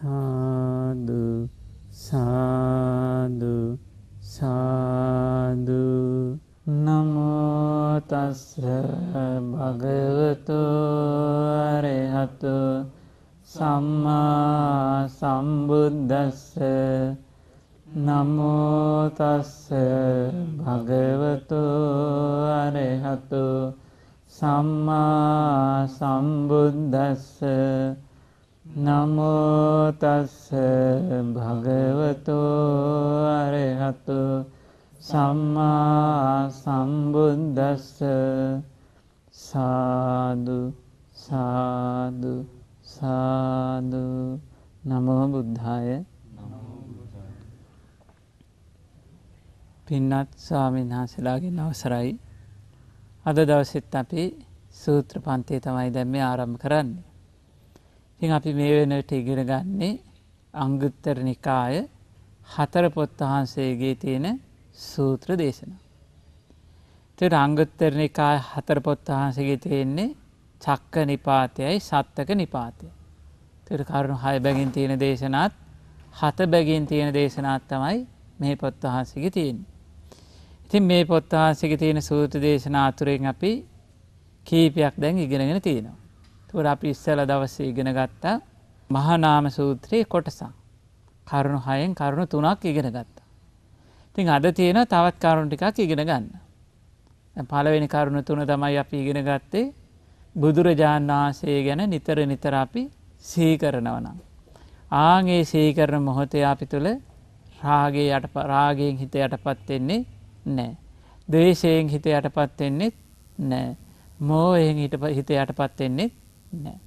さあ ස්වාමීන් වහන්සේලාගෙන් අවසරයි අද දවසෙත් අපි සූත්‍ර පන්තිය තමයි දැම්ම ආරම්භ කරන්නේ. ඉතින් අපි මේ වෙනට ඉගෙන ගන්නේ අංගුත්තර නිකාය හතර පොත් වහන්සේගේ තියෙන සූත්‍ර දේශනා. තෙර අංගුත්තර නිකාය හතර පොත් වහන්සේගේ තියෙන්නේ චක්ක නිපාතයයි සත්තක නිපාතය. තෙර කරුණු හය බැගින් තියෙන දේශනාත් හත බැගින් තියෙන දේශනාත් තමයි මේ පොත් වහන්සේගේ තියෙන්නේ. ඉතින් මේ පොත්වහන්සේක තියෙන සූත්‍ර දේශනා අතුරෙන් අපි කීපයක් දැන් ඉගෙනගෙන තියෙනවා. තුර අපි ඉස්සල දවස ඉගෙන ගත්තා මහනාම සූත්‍රයේ කොටසක්. කරුණු හයෙන් කරුණු තුනක් ඉගෙන ගත්තා. ඉතින් අද තියෙන තවත් කරුණු ටිකක් ඉගෙන ගන්න. පළවෙනි කරුණු තුන තමයි අපි ඉගෙන ගත්තේ බුදුරජාණන් වහන්සේ ගැන නිතර නිතර අපි සීකරනවනම්. ආගේ සීකරන මොහොතේ අපි තුළ රාගේ යට රාගයෙන් හිත යටපත් වෙන්නේ නෑ. දේශයෙන් හිත යටපත් වෙන්නෙත් නෑ. මෝයෙන් හිට හිත යටපත් වෙන්නෙත් නෑ.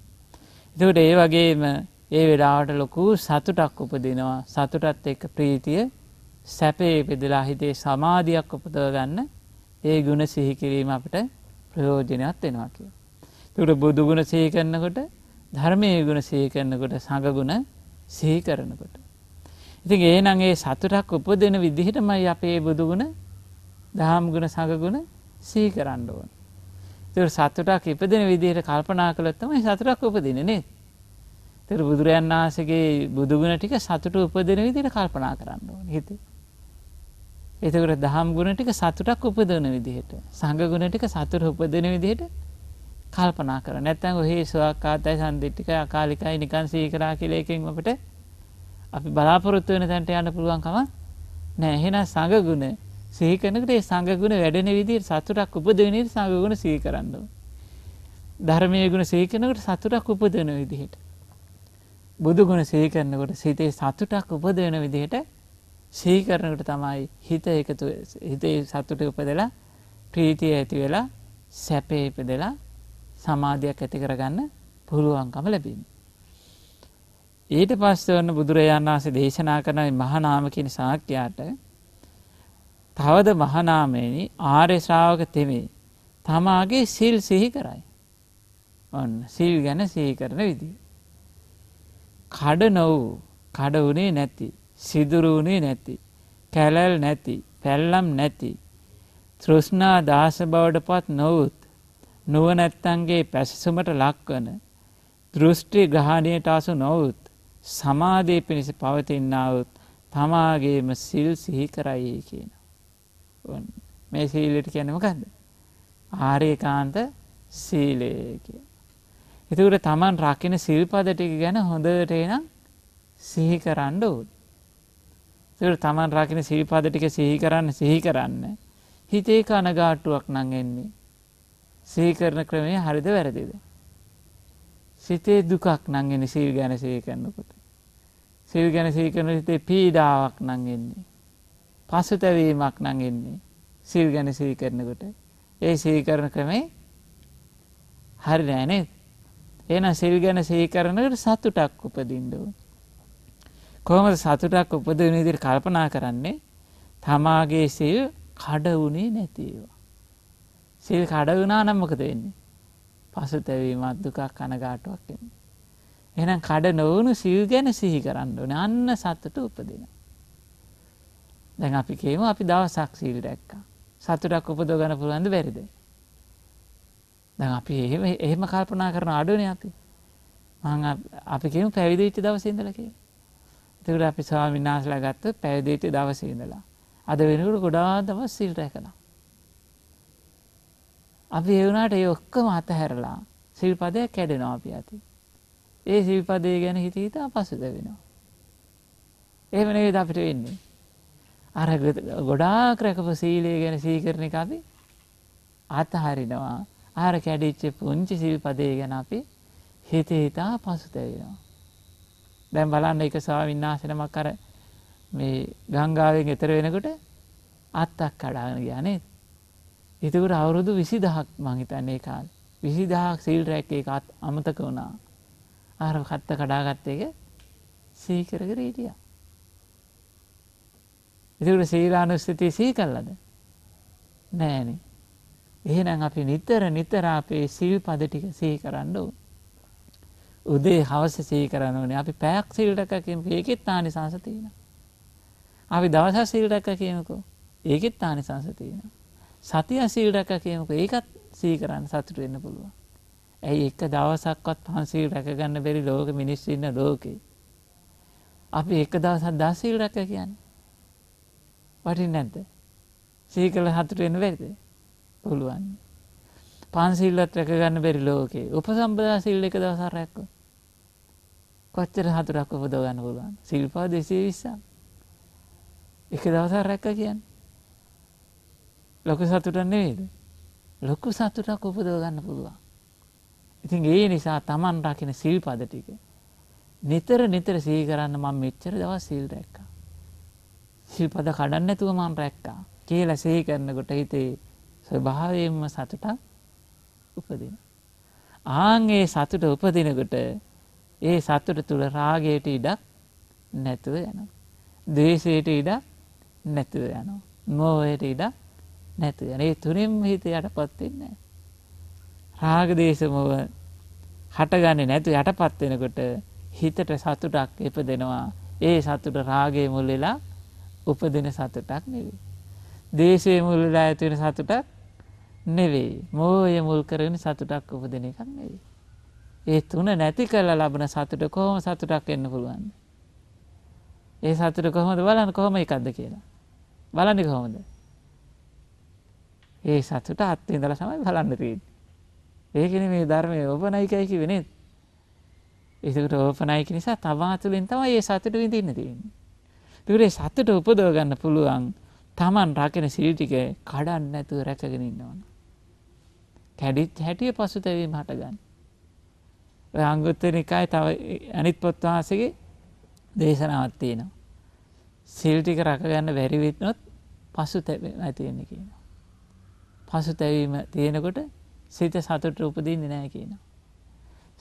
එතකට ඒ වගේම ඒ වෙලාවට ලොකු සතුටක් උපදිනවා සතුටත් එක්ක ප්‍රීතිය සැපේ පෙදලා හිතේ සමාධයක් උපදවගන්න ඒ ගුණ සිහිකිරීම අපට ප්‍රයෝජනයක් වෙනවා කිය. තුට බුදුගුණ සහිකරන්නකොට ධර්මය ගුණ සහිකරන්නකොට සඟගුණ සිහිකරනකොට. ඉතින් ඒනගේ සතුටක් උපදෙන විදිහටමයි අපේ බුදුගුණ දහම්ගුණ සඟගුණ සී කරන්න ඕන. තුර සත්තුටක් ඉපදෙන විදිහට කල්පනා කළොත්තමයි සතුරක් උපදිනනේ. තෙර බුදුරයන් වහසගේ බුදුගුණ ටික සතුට උපදෙන විදිට කල්පනා කරන්න ඕන හිත. එතකට දහම් ගුණ ටික සතුටක් උපදන විදිහට සඟගුණ ටික සතුට උපදෙන විදිහට කල්පනා කර නැත්තැන් ඔහේ ස්වාක්කාතයි සන්දිිට්ටික අකාලිකයි නිකන් සීකරා කියලේකෙන් අපට අපි බලාපොරොත්තු වෙන තැන්ට යන්න පුළුවන්කම නෑ එහෙන සඟගුණ සිහි කරනකොට ඒ සංගුණ වැඩෙන විදිහට සතුටක් උපදින විදිහට සංගුණ සිහි කරන්න ඕනේ. ධර්මයේ ගුණ සිහි කරනකොට සතුටක් උපදින විදිහට. බුදු ගුණ සිහි කරනකොට සිතේ සතුටක් උපදින විදිහට සිහි කරනකොට තමයි හිත එකතු හිතේ සතුට උපදලා ප්‍රීතිය ඇති වෙලා සැපේ ඉපදලා සමාධියක් ඇති කරගන්න පුළුවන්කම ලැබෙන්නේ. ඊට පස්සේ වන්න බුදුරජාණන් වහන්සේ දේශනා කරන මහා නාම කියන ශාක්‍යයාට තවද මහනාමයනි ආර්යශ්‍රාවක තෙමේ තමාගේ සිල් සිහි කරයි. ඔන්න සිල් ගැන සිහි කරන විදි. කඩ නොවූ කඩවුනේ නැති සිදුරුවුණේ නැති කැලැල් නැති පැල්ලම් නැති තෘෂ්ණා දාස බවට පත් නොවුත් නුවනැත්තන්ගේ පැසසුමට ලක්වන දෘෂ්ටි ග්‍රහණයට අසු නොවුත් සමාධය පිණිස පවතින්නාවත් තමාගේම සිල් සිහි කරයේ කියන. මේ සීලට කියන්න මොකක්ද ආරේකාන්ත සීලය කිය. එතකට තමන් රකින සිල්පදටික ගැන හොඳට එනම් සිහි කරන්න ඕත්. තට තමන් රකින සිල්පදටික සිහි කරන්න සිහි කරන්න හිතේ කනගාටුවක් නංගෙන්නේ. සීකරන ක්‍රමය හරිද වැරදිද. සිතේ දුකක් නංගෙන සිල් ගැන සීකරන්නකොට. සිල් ගැන සීකරන හිතේ පීඩාවක් නංගෙන්නේ. පසුතැවීමක් නං එන්නේ සිල් ගැන සිහි කරනකොට ඒ සිහි කරන ක්‍රමේ හරි නෑනේ එන සිල් ගැන සිහි කරනකට සතුටක් උපදින්ඩුව. කොහොමද සතුටක් උපද නිදිර කල්පනා කරන්නේ තමාගේ සිල් කඩවුණේ නැතිවා. සිල් කඩවුනා නම්මකද වෙන්නේ. පසු තැවීමත් දුකක් කනගාටුවක් එන්න. එනම් කඩ නොවුණු සිල් ගැන සිහි කරන්න ඕන අන්න සතට උපදිනවා. දැන් අපි කියමු අපි දවසක් සීල් දැක්කා. සතුටක් උපදව ගන්න පුළුවන්ද බැරිද? දැන් අපි එහෙම එහෙම කල්පනා කරන අඩුවනේ අපි. මම අපි කියමු පැවිදි වෙච්ච දවසේ ඉඳලා කියලා. ඒකට අපි ස්වාමීන් වහන්සේලා ගත්තොත් පැවිදි වෙච්ච දවසේ ඉඳලා. අද වෙනකොට ගොඩාක් දවස් සීල් රැකලා. අපි ඒ වුණාට ඒ ඔක්කොම අතහැරලා සිල්පදය කැඩෙනවා අපි අතින්. ඒ සිල්පදේ ගැන හිත හිතා පසුත වෙනවා. එහෙම නෙවෙයි අපිට වෙන්නේ. අර ගොඩාක් රැකපු සීලය ගැන සීකරණ එක අපි අතහරිනවා ආර කැඩිච්ච පුංචි සිල්පදේ ගැන අපි හිතේ හිතා පසුතැවෙනවා. දැන් බලන්න එක ස්වාමින්නාසනමක් අර මේ ගංගාවෙන් එතර වෙනකොට අත්තක් කඩාගෙන ගියානේ. එතකොට අවුරුදු 20000ක් මං හිතන්නේ ඒ කාලේ. 20000ක් සීල් රැක් එකත් අමතක වුණා. ආර කත්ත කඩාගත්ත එක සීකරගෙන හිටියා. එතකට සීලානුස්ථතිය සී කල්ලද නෑනේ එහෙනම් අපි නිතර නිතර අපේ සිල් පද ටික සී කරන්න උදේ හවස සී කරන්න ඕනේ අපි පැයක් සිල්ටකකින් ඒකෙත් තානි සංසතියන අපි දවස සිල්ටක කියමකු ඒකෙත් තානි සංසතියන සතිය සිල්ටක කියමකු ඒකත් සී කරන්න සතුට වෙන්න පුළුවන් ඇයි එක දවසක්වත් පහන්සී රැකගන්න බැරි ලෝක මිනිස්සන්න ලෝකේ අපි එක දවසත් දසීල් රැක කියන්නේ වටින් නැද්ද සීකල හතුරෙන් වෙරිද පුළුවන් පන්සිල්ලත් රැකගන්න බැරි ලෝකේ උපසම්බදා සිල් එක දවසක් රැක්ක කොච්චර හතුරක් උපදව ගන්න පුළුවන් සිල්පා දෙසේ විස්සා එක දවසක් රැක්ක කියන්න ලොකු සතුට නෙවේද ලොකු සතුටක් උපදව ගන්න පුළුවන් ඉතින් ඒ නිසා තමන් රකින සිල්පද ටික නිතර නිතර සීකරන්න මම මෙච්චර දවස් සිල් දැක්කා සිල්පද කඩන්න නැතුව මම රැක්කා කියලා සිහි කරනකොට හිතේ ස්වභාවයෙන්ම සතුටක් උපදින. ආන් ඒ සතුට උපදිනකොට ඒ සතුට තුළ රාගයට ඉඩක් නැතුව යනවා. දේශයට ඉඩක් නැතුව යනවා. මෝහයට ඉඩක් නැතුව යන. ඒ තුනෙම හිත යටපත් වෙන්නේ රාග දේශමව හටගන්නේ නැතු යටපත් වෙනකොට හිතට සතුටක් ඉපදෙනවා. ඒ සතුට රාගයේ මුල් වෙලා උපදින සතුටක් නෙවේ. දේශය මුල්ලලා ඇතිවෙන සතුටක් නෙවෙයි මෝය මුල් කරන සතුටක් උපදින එකක් නෙවේ. ඒ තුන නැති කරලා ලබන සතුට කොහොම සතුටක් එන්න පුළුවන්. ඒ සතුට කොහොමද බලන්න කොහොම එකක්ද කියලා. බලන්න කොහොමද. ඒ සතුට අත්තිදල සමයි බලන්න තිීන්. ඒකන මේ ධර්මය ඕපනයිකයකි වෙනෙත්. එසකට ඕපනයික නිසා තමාතුලින් තම ඒ සතුට විඳන්න තියන්නේ. දුරේ සතුට උපදවගන්න පුළුවන් තමන් රකින සිල්ටික කඩන්න ඇතුව රැකගෙන ඉන්නවන. කැඩිත් හැටිය පසු තැවීම හටගන්න. අංගුත්ත නිකායි තව ඇනිත් පොත්වහසගේ දේශනාවත් තියෙනවා. සිල්ටික රකගන්න වැරිවිත්නොත් පසු තැබ ඇතියෙන කියනවා. පසු තැවීම තියෙනකොට සිත සතුට උපදින්න නෑ කියනවා.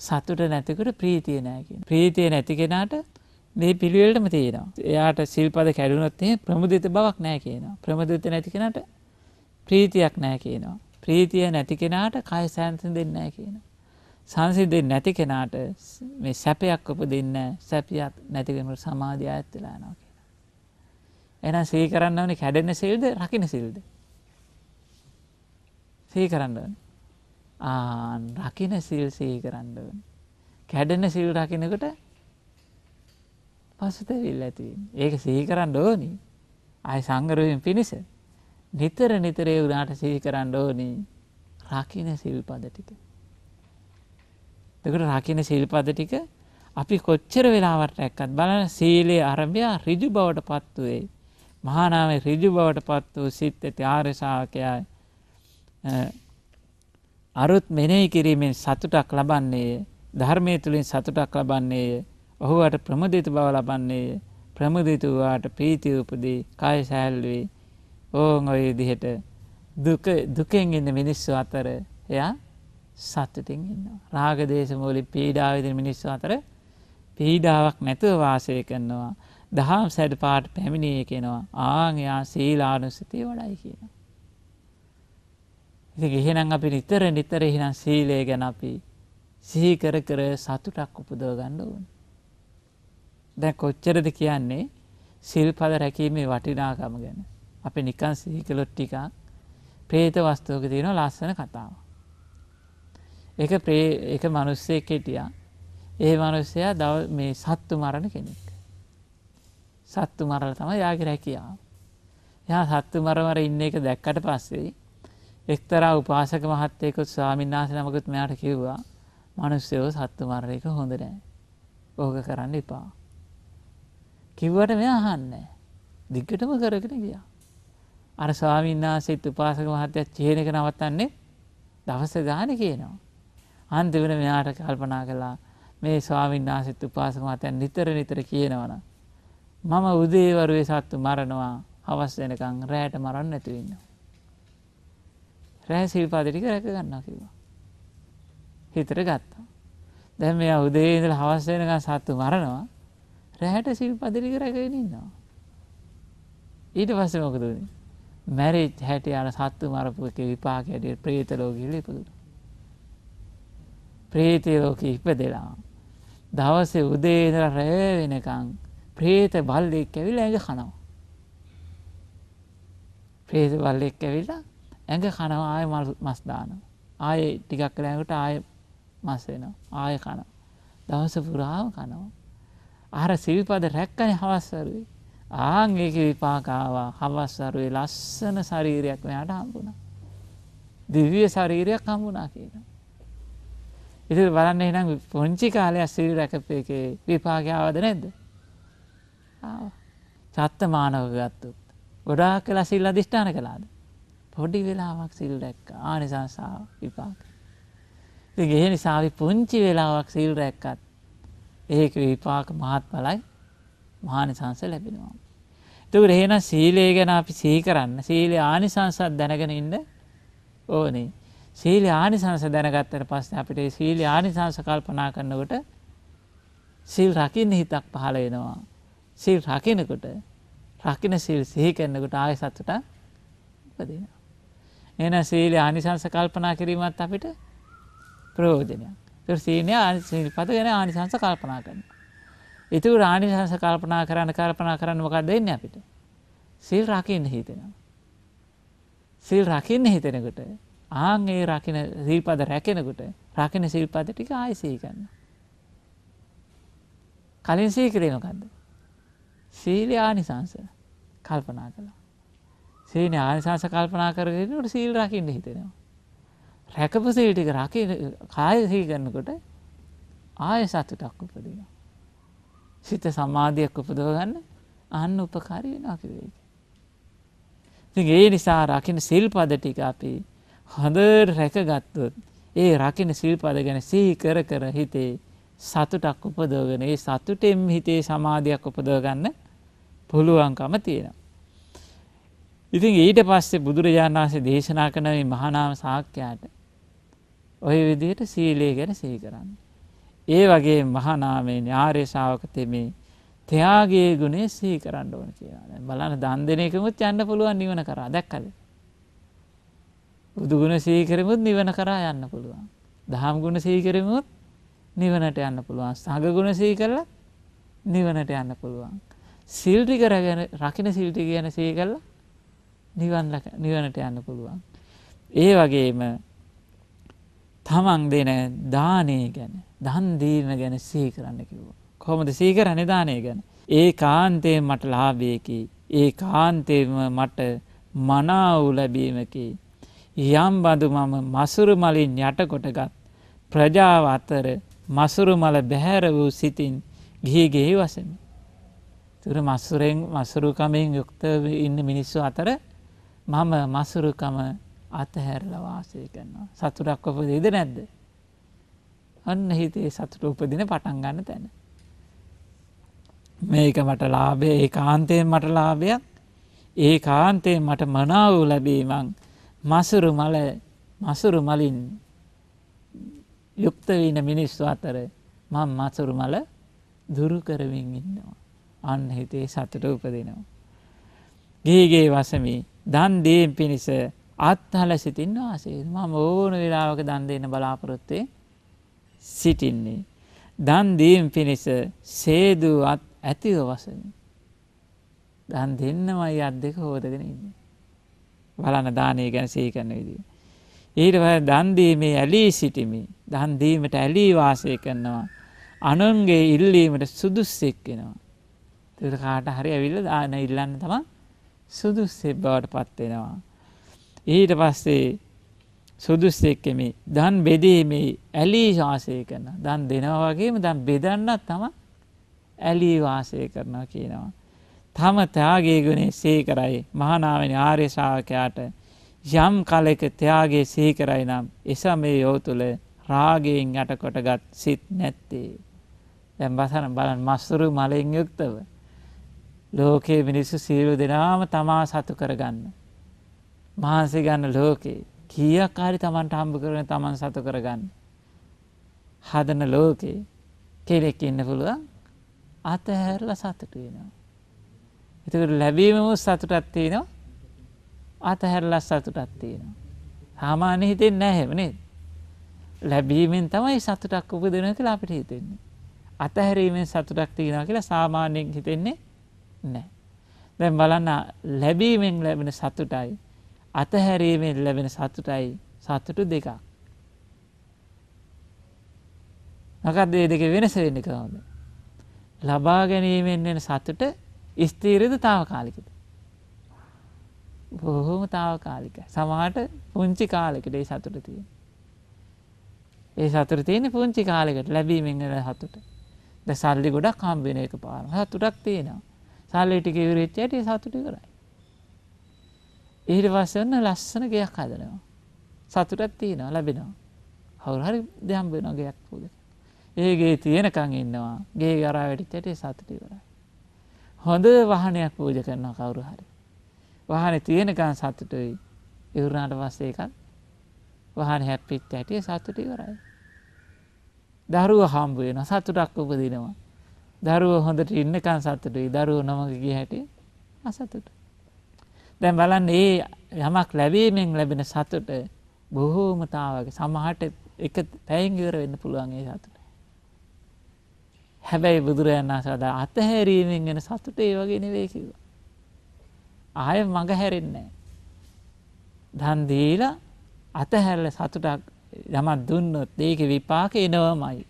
සතුට නැතිකට ප්‍රීතිය නෑ කියන. ප්‍රීතිය නැති කෙනාට මේ පිළිවෙලටම තියෙනවා. එයාට සිල්පද කැඩුනොත්තේ ප්‍රමුදිත බවක් නෑ කියනවා. ප්‍රමුදිත නැතිකෙනට ප්‍රීතියක් නෑ කියනවා. ප්‍රීතිය නැති කෙනාට කය සෑන්සන් දෙන්න කියනවා. සංසිද්ධ නැති කෙනාට මේ සැපයක් ඔප දෙන්න සැපියත් නැතිකමට සමාධිය ඇත්වෙලා නවා කියන. එන සී කරන්න ඕනේ කැඩෙන සිල්ද රකින සිල්ද. සී කරන්න ආ රකින සිල් සී කරන්න කැඩෙන සිල් රකිනකට පසුතැවිල් ඇතිවීම. ඒක සීකරන්න ඕනි අය සංගරුවෙන් පිණිස නිතර නිතරේ වුණාට සීකරන්න ඕනි රකින සිල්පද ටික. දෙකට රකින සිල්පද ටික අපි කොච්චර වෙලාවට ඇක්කත් බලන සීලේ අරභයා රිජු බවට පත්තුවේ. මහනාවේ රිජු බවට පත් වූ සිත් ඇති ආර්ශාවකයයි අරුත් මෙනෙහි කිරීමෙන් සතුටක් ලබන්නේය ධර්මය තුළින් සතුටක් ලබන්නේය ඔහුවට ප්‍රමදිත බව ලබන්නේය ප්‍රමදිතුවාට ප්‍රීති උපදී කාය සැල්වේ ඕන් ඔය දිහට දුකෙන් ඉන්න මිනිස්සු අතර එයා සත්තුතින් ඉන්න. රාගදේශමූලි පීඩාවිදින මිනිස්සු අතර පීඩාවක් නැතුව වාසය කරනවා. දහම් සැඩ පාට පැමිණිය කෙනවා ආංයා සීලානුසතිය වඩයි කියන. ඉති ගෙහෙනම් අපි නිතර නිතර හිනම් සීලය ගැන අපි සිහිකර කර සතුටක් උපදව ගණ්ඩ වුන්. දැ කොච්චරද කියන්නේ සිල්පද රැකීමේ වටිනාකම ගැන අපි නිකන් සිහිකලොත් ටිකක් ප්‍රේත වස්තුවක තියෙන ලස්සන කතාව. එක එක මනුස්සේ කෙටිය ඒ මනුස්සයා දව මේ සත්තු මරණ කෙනෙක්. සත්තු මරල තම යාගේ රැකියා. යා සත්තු මරමර ඉන්න එක දැක්කට පස්සේ එක්තරා උපාසක මහත්තයකුත් ස්වාමින්නාස නමකුත් මෙයාට කිව්වා මනුස්සයෝ සත්තු මරණයක හොඳ නෑ ඕක කරන්න එපා. කිව්වට මෙ අහන්න දිග්ගටම කරගෙන ගියා. අර ස්වාමින්නාසෙත් උපාසක මහත්තයක් චේනක නවත්තන්නේ දවස ගාන කියනවා. අන්තිවන මෙයාට කල්පනා කලා මේ ස්වාමින්නාසෙත් උපාසක මහතයන් නිතර නිතර කියනවන. මම උදේවරුවේ සත්තු මරණවා හවස් වෙනකං රෑට මරන්න ඇතිවෙන්න. රෑ සිල්පාදිටික රැකගන්නා කිවා. හිතර ගත්තා. දැන් මෙයා උදේදල හවස් වෙනකං සත්තු මරණවා රැහැට සිල් පදිලි කරගෙන ඉන්නවා. ඊට පස්සේ මොකද වුනේ? මැරිච් හැට යන සත්තු මරපු එක විපාකය ඇටියට പ്രേත ලෝකෙට ඉපදුණා. പ്രേත ලෝකෙ ඉපදෙලා දවසේ උදේ ඉඳලා රැ වෙනකන් പ്രേත බල්ලෙක් ඇවිල්ලා ඇඟ කනවා. ප්‍රේත බල්ලෙක් ඇවිල්ලා ඇඟ කනවා ආය මස් දානවා. ආයේ ටිකක් කලකට ආය මස් වෙනවා. ආය කනවා. දවස පුරාම කනවා. අර සිල්පද රැක්කනේ හවස්සරුවේ. ආන් ඒකේ විපාක ආවා. හවස්සරුවේ ලස්සන ශරීරයක් මෙයාට හම්බුණා. දිව්‍ය ශරීරයක් හම්බුණා කියනවා. ඉතින් බලන්න එහෙනම් පුංචි කාලේ සිල් රැකපු එකේ විපාකය ආවද නැද්ද? ආවා. සත්ත්ව මානව ගත්තොත්. ගොඩාක් කළා සිල් අධිෂ්ඨාන කළාද? පොඩි වෙලාවක් සිල් රැක්ක ආනිසංස විපාක. ඉතින් ඒ නිසා අපි පුංචි වෙලාවක් සිල් රැක්කත් ඒක විපාක මහත්ඵලයි මහානිසංස ලැබෙනවා. තුකට එහෙන සීලේ ගැන අපි සීකරන්න සීලේ ආනිසංසත් දැනගෙන ඉන්න ඕනේ. සීල ආනිසංස දැනගත්තට පස්සේ අපිට සීල ආනිසංස කල්පනා කරනකොට සිල් රකින්න හිතක් පහළ වෙනවා. සිල් රකිනකොට රකින සිල් සිහි කරන්නකොට ආය සත්තුට උපදිනවා. එන සීල ආනිසංස කල්පනා කිරීමත් අපිට ප්‍රයෝජනයක්. සීලය සිල්පත ගැන ආනිසංස කල්පනා කරන්න. ඉතුරු රානිසංස කල්පනා කරන්න කල්පනා කරන්න මොකක් දෙන්න අපිට. සිල් රකින්න හිතෙනවා. සිල් රකින්න හිතෙනකට ආන්ගේ රකින සිල්පද රැකෙනකට රකින සිල්පද ටික ආයිසීකන්න. කලින් සීකරීමකක්ද. සීලය ආනිසංස කල්පනා කළා. සීන ආනිසංස කල්පනා කරගෙනට සීල් රකින්න හිතෙනවා. රැකපු සීටික රකි කායසිහි කරනකොට ආය සතුටක් උපදිනවා. සිත සමාධයක් උපදවගන්න අන්න උපකාරී නකිදේක. ති ඒ නිසා රකින සිල්පද ටික අපි හොඳර් රැකගත්තුත් ඒ රකින සිල්පද ගැන සිහි කර කර හිතේ සතුටක් උපදෝගෙන ඒ සතුටෙම් හිතේ සමාධයක් උපදෝගන්න පුළුවන්කම තියෙනවා. ඉතින් ඊට පස්සේ බුදුරජාණන් වහන්සේ දේශනා කනවේ මහනාම සාක්‍යයාට ඔය විදියට සීලේ ගැන සිහි කරන්න. ඒ වගේ මහනාමේ ඥාරේශාවක තෙමේ තයාගේ ගුණේ සී කරන්න ඕන කියලා බලන දන් දෙනයකමුත් යන්න පුළුවන් නිවන කරා දැක්කද. බුදුගුණ සීකරමුත් නිවන කරා යන්න පුළුවන්. දහම් ගුණ සීකරමුත් නිවනට යන්න පුළුවන් සඟගුණ සී කරලා නිවනට යන්න පුළුවන්. සිල්ටි කරගෙන රකින සිල්ටි කියන සී කරලා නිවනට යන්න පුළුවන්. ඒ වගේම තමන් දෙන දානය ගැන දන්දීරණ ගැන සී කරන්න කිව්ව. කොහොමද සීකර නිධානය ගැන. ඒ කාන්තය මට ලාභයකි ඒ කාන්තේම මට මනාවු ලැබීමකි. යම් බඳු මම මසුරු මලින් යටකොටගත් ප්‍රජාව අතර මසුරු මල බැහැර වූ සිතින් ගිහිගේ වසමි. තුර මසුරෙන් මසුරුකමෙන් යුක්තව ඉන්න මිනිස්සු අතර මම මසුරුකම අතහැරල වාසය කරනවා සතුරක් උපදේද නැද්ද අන්න හිතේ සතුට උපදින පටන් ගන්න තැන මේක මට ලාභය ඒ කාන්තයෙන් මට ලාභයක් ඒ කාන්තය මට මනාවූ ලැබීමං මසුරු මල මසුරු මලින් යුක්තවීන මිනිස්සු අතර මං මසුරු මල දුරු කරමින් ඉන්නවා අන්න හිතේ සතුට උපදිනවා ගේගේ වසමි දන් දේම් පිණිස අත්හල සිතින්න ආසේ මම ඕන වෙලාවක දන් දෙන්න බලාපොරොත්තේ සිටින්නේ. දන්දීම් පිණිස සේදුවත් ඇතිව වසන. දන් දෙන්නමයි අත් දෙක හෝදගෙන ඉන්න. බලන දානය ගැන සේකරන විදිී. ඊටව දන්දීමේ ඇලී සිටිමි දන්දීමට ඇලී වාසය කරනවා. අනුන්ගේ ඉල්ලීමට සුදුස්සෙක්කෙනවා. තුර කාට හරි ඇවිල්ල දාන ඉල්ලන්න තම සුදුස්සෙබ් බවට පත්වෙනවා. ඊට පස්සේ සුදුස්සෙක්ක මේ දන් බෙදීමේ ඇලී ශාසය කරන දන් දෙනවා වගේම දන් බෙදන්නත් තම ඇලී වාසය කරනවා කියනවා. තම ත්‍යාගේ ගුණේ සීකරයි මහනාවනි ආර්ය ශාවකයාට යම් කලෙක ත්‍යාගේ සීකරයි නම් එසම මේ යෝ තුළ රාගයෙන් යටකොටගත් සිත් නැත්තේ. දැන් බසන බලන් මස්සුරු මලෙන් යුක්තව ලෝකයේ මිනිස්සු සියලු දෙනාම තමා සතු කරගන්න. මහන්සේ ගන්න ලෝකේ කියකාරි තමන්ට හම්බ කරන තමන් සතු කරගන්න. හදන ලෝකේ කෙලෙක් ඉන්න පුළුවන් අතහැරල සතුට වෙනවා. එතකට ලැබීමම සතුටත්තියනවා අතහැරල සතුටත්තියනවා. හාමාන හිතෙන් නැහෙමනේ ලැබීමෙන් තමයි සතුටක් උපදන කියලා අපිට හිතෙන්නේ. අතහැරීමෙන් සතුටක් තියෙනවා කියලා සාමාන්‍යයෙන් හිතෙන්නේ නෑ. දැන් බලන්න ලැබීමෙන් ලැබෙන සතුටයි අතහැරීමෙන් ලැබෙන සතුටයි සත්තුටු දෙකක්. නකත්දේ දෙක වෙනස වෙන්න කවද. ලබා ගැනීමෙන් වෙන සතුට ස්තීරද තාවකාලිකද. බොහෝම තාවකාලික සමහට පුංචි කාලෙකට ඒ සතුට තියෙන. ඒ සතුර තියෙන පුංචි කාලෙකට ලැබීමෙන් වෙන හතුට ද සල්ලි ගොඩක් කම්බෙන එක පාන හතුටක් තියෙනවා සල්ලි ටික විරච්චයට සතුටි කරයි. ඊට පස්සන්න ලස්සන ගයක් හදනවා. සතුටත් තියෙනවා ලැබෙනවා. හවුරහරි දෙහම් වෙන ගයක් පුද. ඒගේ තියෙනකං ඉන්නවා ගේ ගරා වැඩිත්තට සතුටිවරයි. හොඳ වහනයක් පූජ කරනවා කවුරු හරි. වහන තියෙනකං සතුටයි ඉවරුණාට පස්සේ එකත් වහන හැප්පිත් ඇටිය සතුටිවරයි. දරුව හම්බුවෙන සතුටක් උපදිනවා. දරුව හොඳට ඉන්නකන් සතුටුයි දරුව නොමගගේ හැටිය අසතුට. දැන් බලන්න ඒ යමක් ලැබීමෙන් ලැබෙන සතුට බොහෝමතාවක සමහට එක පැයිංගිවර වෙන්න පුළුවන්ගේ සතුට. හැබැයි බුදුරයන්නා සදා අතහැරීමෙන් ගෙන සතුට ඒ වගේ නෙවේකිව. ආය මඟ හැරෙන්නේ. දන්දීලා අතහැරල සතුටක් යමත් දුන්නොත් ඒක විපාක එනවමයි.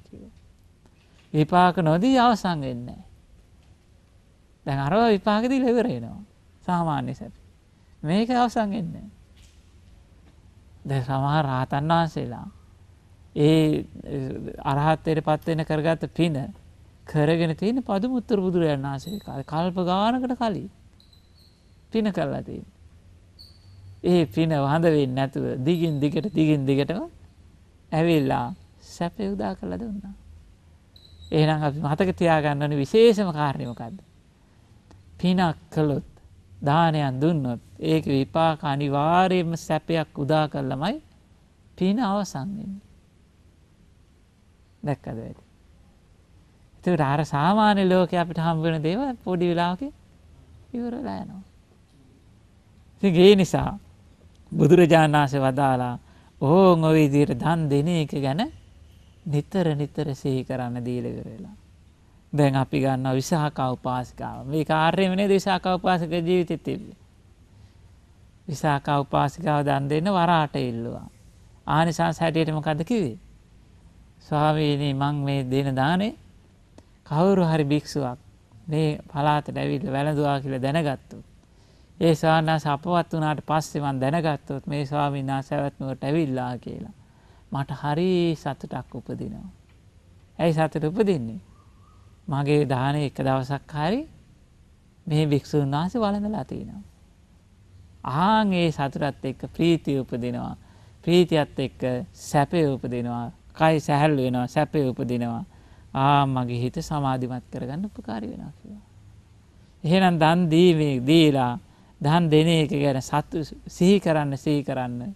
විපාක නොදී අවසං වෙන්නේ. දැන් අරව විපාකදී ලෙවරේනවා සාමාන්‍ය සැප. මේක අවසන් වෙන්නේ දැන් සමහර රහතන් වහන්සේලා ඒ අරහත්ත්වයට පත්වෙන කරගත්ත පින කරගෙන තියෙන පදුමුත්තර බුදුරජාණන් වහන්සේ කාලේ කල්ප ගානකට කලින් පින කරලා තියෙන. ඒ පින වහඳ වෙන්නේ නැතුව දිගින් දිගට දිගින් දිගටම ඇවිල්ලා සැපේ උදා කරලා දුන්නා. එහෙනම් අපි මතක තියාගන්න ඕනේ විශේෂම කාරණේ මොකද්ද? පිනක් කළොත් දානයක් දුන්නොත් ඒක විපාක අනිවාර්යයෙන්ම සැපයක් උදා කරලමයි පින අවසන් වෙන්නේ. දැක්කද වැඩි. ඒතර අර සාමාන්‍ය ලෝකේ අපිට හම් වෙන දේවල් පොඩි වෙලාවක ඉවරලා යනවා. ඉතින් ඒ නිසා බුදුරජාණන් වහන්සේ වදාලා ඕන් ওই විදිහට දන් දෙන එක ගැන නිතර නිතර සිහි කරන්න දීලා ඉවරලා. දැන් අපි ගන්න විසාකා උපාසිකාව මේ කාර්යය වනේ විසාකා උපාසික ජීවිතය තිබ්බේ. විසාකා උපාසිකාව දන් දෙන්න වරාට ඉල්ලුවා. ආනිසංස හැටියට මොකද්ද කිව්වේ? ස්වාමීනි මං මේ දෙන දානේ කවුරු හරි භික්ෂුවක් මේ පලාතට ඇවිල්ලා වැළඳුවා කියලා දැනගත්තොත් ඒ ස්වාමීනාස අපවත් වුණාට පස්සේ මම දැනගත්තොත් මේ ස්වාමීනාස ඇවැත්නුවට ඇවිල්ලා කියලා මට හරි සතුටක් උපදිනවා. ඇයි සතුට උපදින්නේ? මගේ දානය එක දවසක් හරි මේ භික්‍ෂූන් වහන්සේ වළඳලා තියෙනවා. ආගේ සතුරත් එක්ක ප්‍රීතිය උපදිනවා ප්‍රීතියත් එක්ක සැපය උපදිනවා කයි සැහැල් වෙනවා සැපය උපදිනවා ආ මගේ හිත සමාධිමත් කරගන්න උපකාරි වෙනවා කියලා. එහෙනම් දන් දීමේ දීලා දන් දෙන එක ගැන සතු සිහි කරන්න සිහි කරන්න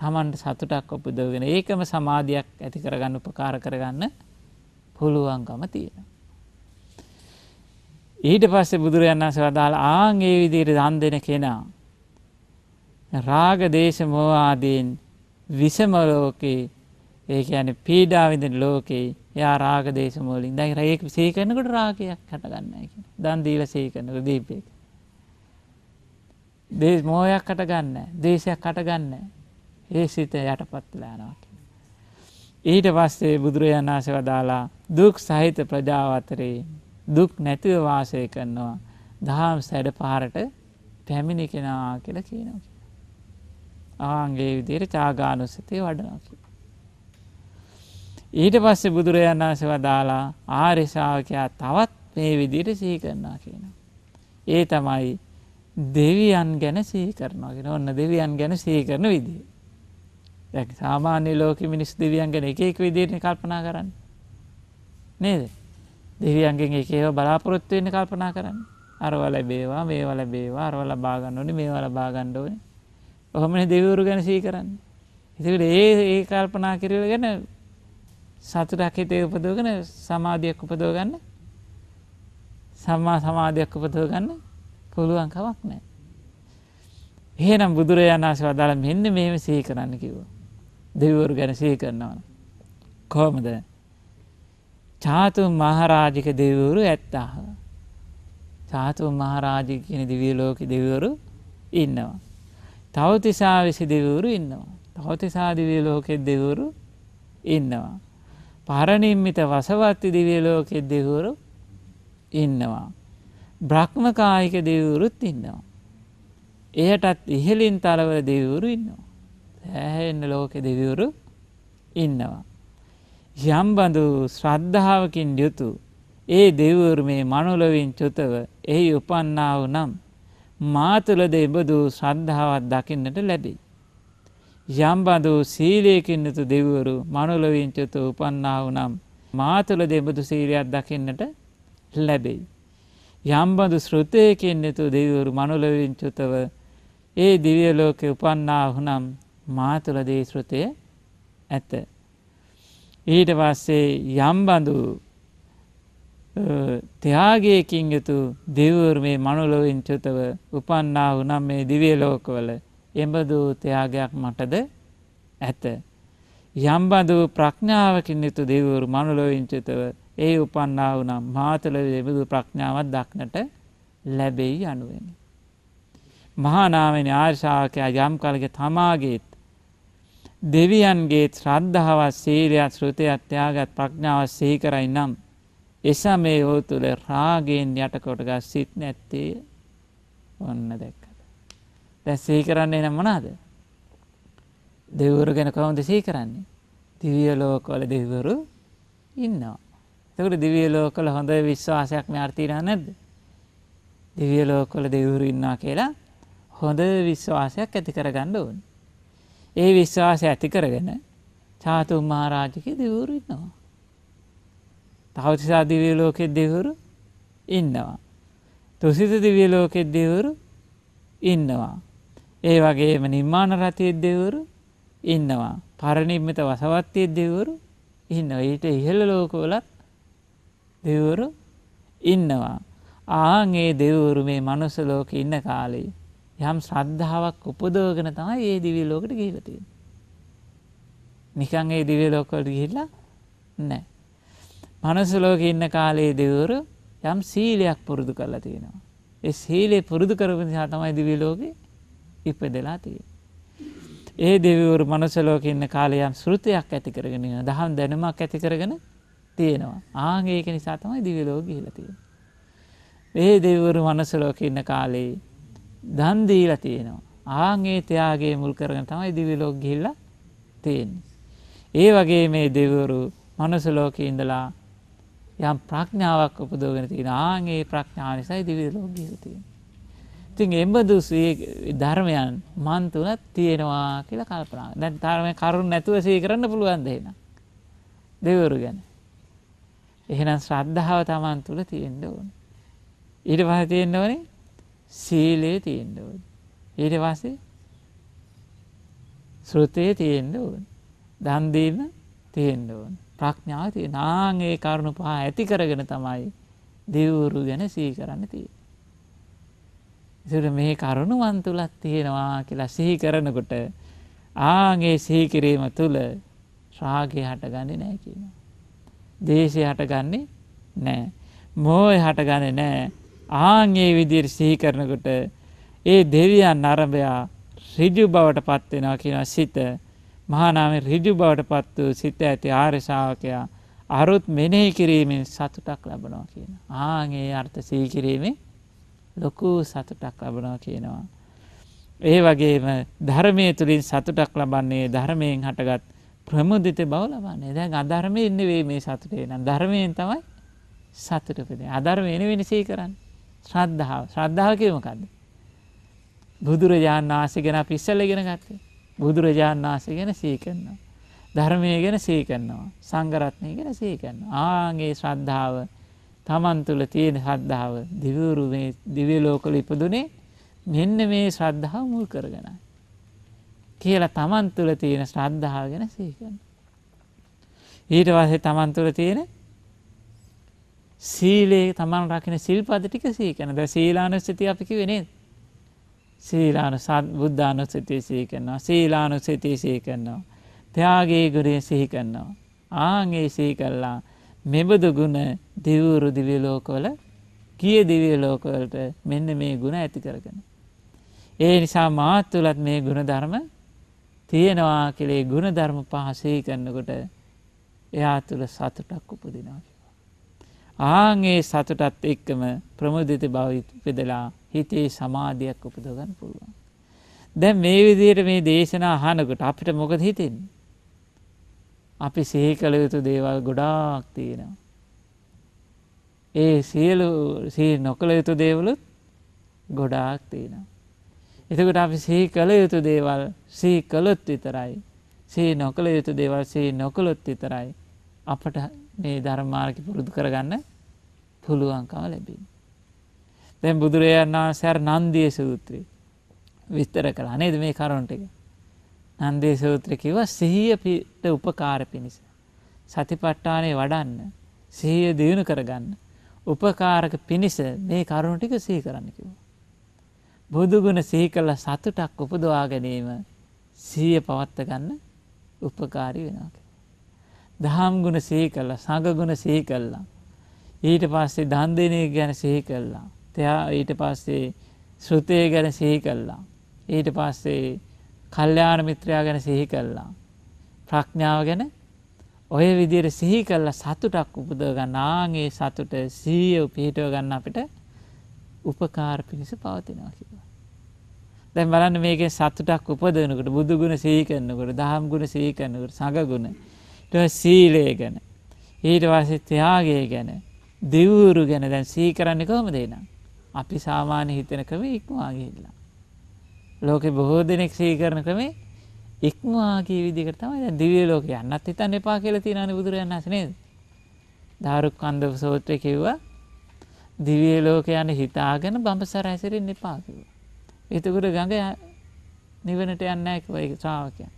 තමන්ට සතුටක් උපදවගෙන ඒකම සමාධියක් ඇති කරගන්න උපකාර කරගන්න පුළුවන්කම තියෙනවා. ඊට පස්සේ බුදුරජාණන් වහන්සේ වදාළ ආන් ඒ විදිහට දන් දෙන කෙනා රාග දේශ මොහ ආදීන් විසම ලෝකේ ඒ කියන්නේ පීඩා විඳින ලෝකේ එයා රාග දේශ මොහ වලින් දැන් ඒක සිහි කරනකොට රාගයක් හටගන්නයි කියන. දන් දීලා සිහි කරනකොට දීපේක. දේශ මොහයක් හටගන්නේ දේශයක් හටගන්නේ ඒ සිත යටපත් වෙලා යනවා. ඊට පස්සේ බුදුරජාණන් වහන්සේ වදාලා දුක් සහිත ප්‍රජාව අතරේ දුක් නැතිව වාසය කරනවා දහම් සැඩ පහරට පැමිණි කෙනා කියලා කියනවා කිය. ආන්ගේ විදියට චාගානුස්සතිය වඩනවා කිය. ඊට පස්සේ බුදුරජාණන් වහන්සේ වදාලා ආර්ය ශ්‍රාවකයා තවත් මේ විදිහට සිහි කරනවා කියනවා. ඒ තමයි දෙවියන් ගැන සිහි කරනවා කියන ඔන්න දෙවියන් ගැන සිහි කරන විදිහ. දැන් සාමාන්‍ය ලෝක මිනිස් දෙවියන් ගැන එක එක විදිහට කල්පනා කරන්නේ. නේද? දෙවියන්ගෙන් එක ඒව බලාපොරොත්තු වෙන්න කල්පනා කරන්න. අරව ලැබේවා මේව ලැබේවා අරව ලබා ගන්න ඕනේ මේව ලබා ගන්න ඕනේ. කොහොමනේ දෙවිවරු ගැන සිහි කරන්නේ. ඒකට ඒ ඒ කල්පනා කිරීම ගැන සතුටක් හිතේ උපදවගෙන සමාධියක් උපදව ගන්න සම්මා සමාධියක් උපදව ගන්න පුළුවන් කමක් නැහැ. එහෙනම් බුදුරජාණන් වහන්සේ වදාළ මෙන්න මෙහෙම සිහි කරන්න කිව්වා. දෙවිවරු ගැන සිහි කරනවා. කොහොමද? චාතුම් මහරාජික දෙවරු ඇත්තාහ. චාතුම් මහරාජි කියන දිවියලෝක දෙවරු ඉන්නවා. තවතිසා විසි දෙවරු ඉන්නවා. තවතිසාදිවිය ලෝකෙ දෙවරු ඉන්නවා. පරණින්මිත වසවත්ති දිවිය ලෝකෙ දෙවරු ඉන්නවා. බ්‍රහ්මකායික දෙවරුත් ඉන්නවා. එයටත් ඉහලින් තරව දෙවරු ඉන්නවා. සෑහෙන්න ලෝකෙ දෙවරු ඉන්නවා. යම්බඳු ශ්‍රද්ධාවකින් යුතු ඒ දෙවුරු මේ මනුලවින් චුතව එහි උපන්නාව නම් මාතුලද එබඳු ශ්‍රද්ධාවත් දකින්නට ලැබේ. යම්බඳු සීලයකින් යුතු දෙවුරු මනුලවින් චුත උපන්නාව නම් මාතුල දෙබඳු සීලයක් දකින්නට ලැබෙයි. යම්බඳු ශෘතයකින් යුතු දෙවුරු මනුලවින් චුතව ඒ දිවියලෝකෙ උපන්නාහුනම් මාතුලදේ ශෘතය ඇත. ඊට පස්සේ යම්බඳු තයාගේකින් යුතු දෙවර මේ මනුලොවින් චුතව උපන්නා වනම් මේ දිවිය ලෝකවල එබඳු තයාගයක් මටද ඇත. යම්බඳු ප්‍රඥාවකින් යුතු දෙවරු මනුලොවිංචිතව ඒ උපන්නා වනම් මාතල එබඳු ප්‍රඥාවත් දක්නට ලැබෙයි අනුවෙන්. මහානාමනි ආර්ශාවකයා යම් කලක තමාගේත් දෙවියන්ගේ ශ්‍රද්ධාවත් සීරයත් ශෘතියත් ත්‍යාගත් ප්‍රඥාව සීකරයි නම් එසා මේ ඔහු තුළ රාගෙන් යටකොටග සිත් නැත්තේ ඔන්න දැක්කද. දැ සීකරන්නේ නම් මනාද. දෙවරු ගැන කවුද සීකරන්නේ. දිවියලෝකොල දෙවරු ඉන්නවා. තකට දිවියලෝකොල හොඳ විශ්වාසයක් මේ අර්ථීරා නැද්ද. දිවියලෝකොල දෙවරු ඉන්නා කියලා හොඳ විශ්වාසයක් ඇති කරගන්න ඕන්න. ඒ විශ්වාසය ඇති කරගෙන චාතුම් මහරාජික දෙවරු ඉන්නවා. තවතිසා දිවිය ලෝකෙ දෙවරු ඉන්නවා. තුසිත දිවිය ලෝකෙ දෙවරු ඉන්නවා. ඒ වගේම නිර්මාණ රතිය දෙවරු ඉන්නවා. පරණිම්මිත වසවත්තිය දෙවරු ඉන්නවා. ඊට ඉහළ ලෝකවලත් දෙවරු ඉන්නවා. ආන් ඒ දෙවරු මේ මනුස්ස ලෝකෙ ඉන්න කාලේ යම් ශ්‍රද්ධාවක් උපදෝගෙන තමයි ඒ දිවි ලෝකට ගිහිලා තියෙන්නේ. නිකන් ඒ දිව්‍ය ලෝකවලට ගිහිල්ලා නැහැ. මනුස්ස ලෝකේ ඉන්න කාලේ දෙවිවරු යම් සීලයක් පුරුදු කරලා තියෙනවා. ඒ සීලේ පුරුදු කරපු නිසා තමයි දිව්‍ය ලෝකේ ඉපදෙලා තියෙන්නේ. ඒ දෙවිවරු මනුස්ස ලෝකේ ඉන්න කාලේ යම් ශ්‍රුතියක් ඇති කරගෙන ඉනවා. දහම් දැනුමක් ඇති කරගෙන තියෙනවා. ආන් ඒක නිසා තමයි දිව්‍ය ලෝකෙ ගිහිලා තියෙන්නේ. ඒ දෙවිවරු මනුස්ස ලෝකේ ඉන්න කාලේ දන් දීලා තියෙනවා. ආන් ඒ ත්‍යාගයේ මුල් කරගෙන තමයි දිව්‍ය ලෝක ගිහිල්ලා තියෙන්නේ. ඒ වගේ මේ දෙවිවරු මනුස්ස ලෝකේ ඉඳලා යම් ප්‍රඥාවක් උපදවගෙන තියෙන ආන් ඒ ප්‍රඥාව නිසායි දිව්‍ය ලෝක ගිහිල්ලා තියෙන්නේ. ඉතින් එඹදු ධර්මයන් මන් තුල තියෙනවා කියලා කල්පනා. දැන් ධර්ම කරුණ නැතුව සිහි කරන්න පුළුවන් ද එහෙනම්? දෙවිවරු ගැන. එහෙනම් ශ්‍රද්ධාව Taman තුල තියෙන්න ඕනේ. ඊට පස්සේ තියෙන්න ඕනේ සීලයේ තියෙන්ඩ ඕන්. ඊට පස්සේ සෘතය තියෙන්ඩ ඕන්. දන්දීම තියෙන්ඩ ඕන්. ප්‍රඥාති නාගේ කරුණු පහ ඇති කරගෙන තමයි දෙවුරු ගැන සී කරන්න තිය. ඉසට මේ කරුණු වන් තුලත් තියෙනවා කියලා සිහි කරනකොට ආගේ සීකිරීම තුළ රාගය හටගන්න නෑ කියනවා. දේශය හටගන්නේ නෑ. මෝය හටගන්න නෑ ආංගේ විදිර සිහි කරනකොට ඒ දෙවියන් නරඹයා රිජු බවට පත්වෙනවා කියෙන සිත මහානාමේ රිජු බවට පත් වූ සිත ඇති ආර්ශාවකයා අරුත් මෙනෙහි කිරීමෙන් සතුටක් ලබනවා කියන. ආගේ අර්ථ සීකිරීමේ ලොකු සතුටක් ලබනවා කියනවා. ඒ වගේම ධර්මය තුළින් සතුටක් ලබන්නේ ධර්මයෙන් හටගත් ප්‍රමුදිත බව ලබන්නේ දැන් අධර්මය ඉන්නවේ මේ සතුටේ නම් ධර්මයෙන් තමයි සතුටපද අධර්මයන වෙනසී කරන්න. ශ්‍රද්ධාව ශ්‍රද්ධාව කිය මොකක්ද බුදුරජාණන් වහන්සේ ගැන අපි ඉස්සෙල්ලා ඉගෙන ගත්තේ බුදුරජාණන් වහන්සේ ගැන සිහි කරනවා ධර්මය ගැන සිහි කරනවා සංඝරත්නය ගැන සිහි කරනවා ආන්ගේ ශ්‍රද්ධාව තමන් තුළ තියෙන ශ්‍රද්ධාව දිව්‍යුරු මේ දිව්‍ය ලෝකවල ඉපදුනේ මෙන්න මේ ශ්‍රද්ධාව මුල් කරගෙන කියලා තමන් තුළ තියෙන ශ්‍රද්ධාව ගැන සිහි කරනවා ඊට පස්සේ තමන් තුළ තියෙන සීලේ තමන් රකින සිල්පද ටික සීකන ද සීලානුස්ථති අපිකි වෙනේ සීලානු සත් බුද්ධානුස්ථතිය සීකන්නවා සීලානුස්ථතිය සීකන්නවා ත්‍යයාගේ ගුරේ සිහිකන්නවා ආගේ සී කල්ලා මෙබදු ගුණ දෙවුරු දිවිලෝකොල කිය දිවියලෝකවලට මෙන්න මේ ගුණ ඇති කරගෙන. ඒ නිසා මාත් තුළත් මේ ගුණධර්ම තියෙනවා කෙළේ ගුණධර්ම පහසී කරන්නකොට එයා තුළ සතුටක් උපදිනවා. ආගේ සතුටත් එක්කම ප්‍රමුදිත භවිපෙදලා හිතේ සමාධයක් උපදගන්න පුළුවන්. දැ මේ විදියට මේ දේශනා හනකට අපිට මොකද හිතෙන්. අපි සිහි කළ යුතු දේවල් ගොඩාක් තියෙනවා. ඒ සියලු නොකළ යුතු දේවලුත් ගොඩාක් තියෙනවා. එතකට අපි සිහි කළ යුතු දේවල් සී කළොත් විතරයි. සී නොකළ යුතු දේවල් සී නොකළොත් විතරයි අපට මේ ධර්මාර්ග පුරුදු කරගන්න පුළුවන්කම ලැබින්. දැන් බුදුරජාණන් වහන්සේ නන්දිය සූත්‍රය විස්තර කළා නේද මේ කරුණට එක. නන්දේ සූත්‍ර කිව්ව සිහිය පිට උපකාර පිණිස. සතිපට්ඨානේ වඩන්න සිහිය දියුණු කරගන්න උපකාරක පිණිස මේ කරුණු ටික සිහි කරන්න කිව්වා. බුදුගුණ සිහි කළ සතුටක් උපදවා ගැනීම සිහිය පවත්ත ගන්න උපකාරී වෙනවා කියලා. දහම් ගුණ සිහි කල්ලා සඟගුණ සිහි කල්ලා. ඊට පස්සේ දන්දනය ගැන සිහි කල්ලා. තයා ඊට පස්සේ ශෘතය ගැන සිහි කල්ලා. ඊට පස්සේ කල්්‍යාන මිත්‍රයා ගැන සිහි කල්ලා. ප්‍රඥාව ගැන ඔය විදියට සිහි කල්ලා සතුටක් උපදගන්න ආගේ සතුට සීය පිහිටව ගන්න අපිට උපකාර පිණිස පවතිනවා කිව. දැන් බලන්න මේක සතුටක් උපදනකට බුදුගුණ සීකරන්නකට දහම් ගුණ සීකරන්නකට සඟගුණ සීලය ගැන. ඊට වසේ ත්‍යයාගේ ගැන දෙවුරු ගැන දැන් සීකරන්න කොහොම දෙනම්. අපි සාමාන්‍ය හිතන කම ඉක්මවාගේල්ලා. ලෝක බොහෝ දෙනෙක් සීකරන කමේ ඉක්මවාගේ විදිකට තමයි දිවිය ලෝක යන්නත් හිතන්න එපා කියල තිනන බුදුරයන් අසනේද. ධාරුක් කන්ද සෝත්‍රය කිව්වා දිවිය ලෝක යන හිතාගෙන බඹසර ඇසිරෙන් එපාකිව. එතකුට ගඟ නිවනට යන්න එක ශ්‍රාවකයන්.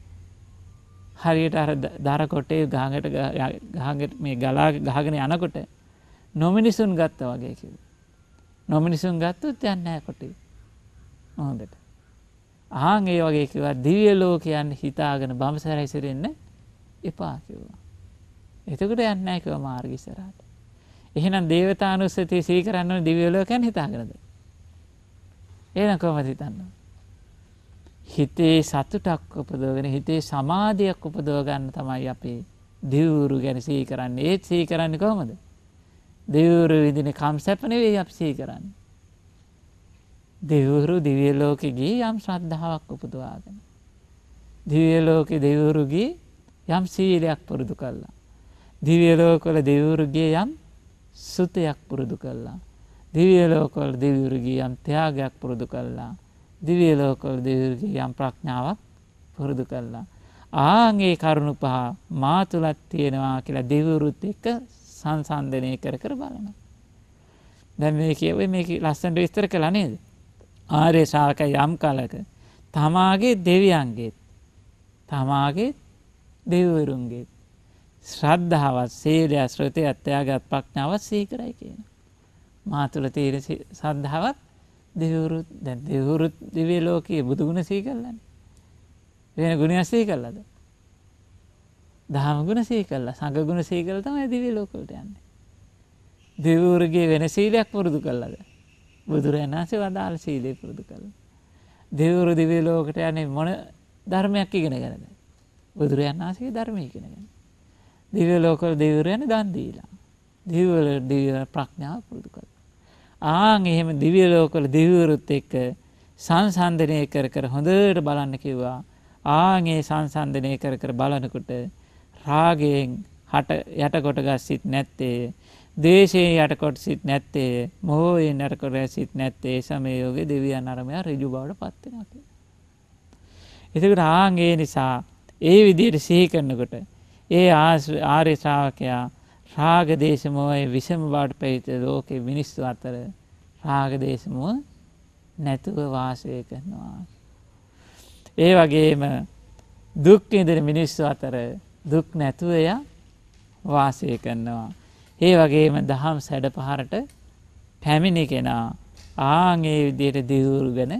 හරියට අර දරකොටේ ගාගට ගාගට මේ ගලා ගාගෙන යනකොට නොමිනිසුන් ගත්ත වගේ කිව්. නොමිනිසුන් ගත්තුත් යන්නෑ කොටේ හොඳට. ආන්ගේ වගේ කිව දිවියලෝ කියන්න හිතාගෙන බම්සැරැසිරෙන්න එපා කිව්වා. එතකට යන්නෑකව මාර්ගිසරට. එහෙනම් දේවතානුස්සතිය සීකරන්නව දිවියලෝ කැන් හිතාගෙනද. ඒන කොමතිතන්නවා. හිතේ සතුටක් උපදෝගෙන හිතේ සමාධයක් උපදෝගන්න තමයි අපේ දෙවුරු ගැන සී කරන්න ඒත් සී කරන්න කොමද දෙවුරු විදින කම් සැපනවේ අප සී කරන්න. දෙවුරු දිවියලෝකගේ යම් ශ්‍රද්ධාවක් උපදවාගෙන. දිවියලෝකෙ දෙවුරුගේ යම් සීලයක් පුරුදු කල්ලා. දිවියලෝකොල දෙවුරුගේ යම් සුතයක් පුරුදු කල්ලා. දිවියලෝකොල් දෙවුරුගේ යම් ත්‍යයාගයක් පුරුදු කල්ලා. දිවිය ලෝකවල දෙවියන් ප්‍රඥාවක් පුරුදු කළා. ආන්ගේ කරුණු පහ මා තුලත් තියෙනවා කියලා දෙවිවරුත් එක්ක සංසන්දනය කර කර බලනවා. දැන් මේ කියවේ මේක ලස්සනට විස්තර කළා නේද? ආර්ය ශාක යම් කලක තමාගේ දෙවියන්ගේත් තමාගේ දෙවිවරුන්ගේත් ශ්‍රද්ධාවත් සීලය ශ්‍රතය අත්‍යාගත් ප්‍රඥාවත් සීකරයි කියන. මා තුල තියෙන ශ්‍රද්ධාවත් දෙවුරුත් දැන් දෙවුරුත් දිව්‍ය ලෝකයේ බුදු ගුණ සිහි කළානේ. වෙන ගුණයක් සිහි කළාද? දහම ගුණ සිහි කළා, සංඝ ගුණ සිහි කළා තමයි දිව්‍ය ලෝක වලට යන්නේ. දෙවුරුගේ වෙන සීලයක් පුරුදු කළාද? බුදුරජාණන් වහන්සේ වදාළ සීලය පුරුදු කළා. දෙවුරු දිව්‍ය ලෝකයට යන්නේ මොන ධර්මයක් ඉගෙනගෙනද? බුදුරජාණන් වහන්සේගේ ධර්මය ඉගෙනගෙන. දිව්‍ය ලෝකවල දෙවිවරු යන්නේ දන් දීලා. දිව්‍ය වල දිව්‍ය ප්‍රඥාව පුරුදු කළා. ආන් එහෙම දිව්‍ය ලෝකවල දිවිවරුත් එක්ක සංසන්දනය කර කර හොඳට බලන්න කිව්වා. ආන් ඒ සංසන්දනය කර කර බලනකොට රාගයෙන් හට යටකොට ගස්සිට නැත්තේ. දේශයේ යටකොට සිට නැත්තේ. මොහොයෙන් යටකොට සිට නැත්තේ. සමේ යෝගේ දෙවියන් අරමයා ඍජු බවට පත් වෙනවා කියලා. එතකොට ආන් ඒ නිසා ඒ විදිහට සිහි කරනකොට ඒ ආර්ය ශ්‍රාවකයා රාගදේශමෝය විෂම බාට පැවිත ලෝකෙ මිනිස්සු අතර රාගදේශමුව නැතුව වාසය කරනවා. ඒ වගේම දුක්නිදර මිනිස්සු අතර දුක් නැතුවය වාසය කරනවා. ඒ වගේම දහම් සැඩ පහරට පැමිණි කෙනා ආගේ විදියට දිවුරු ගැන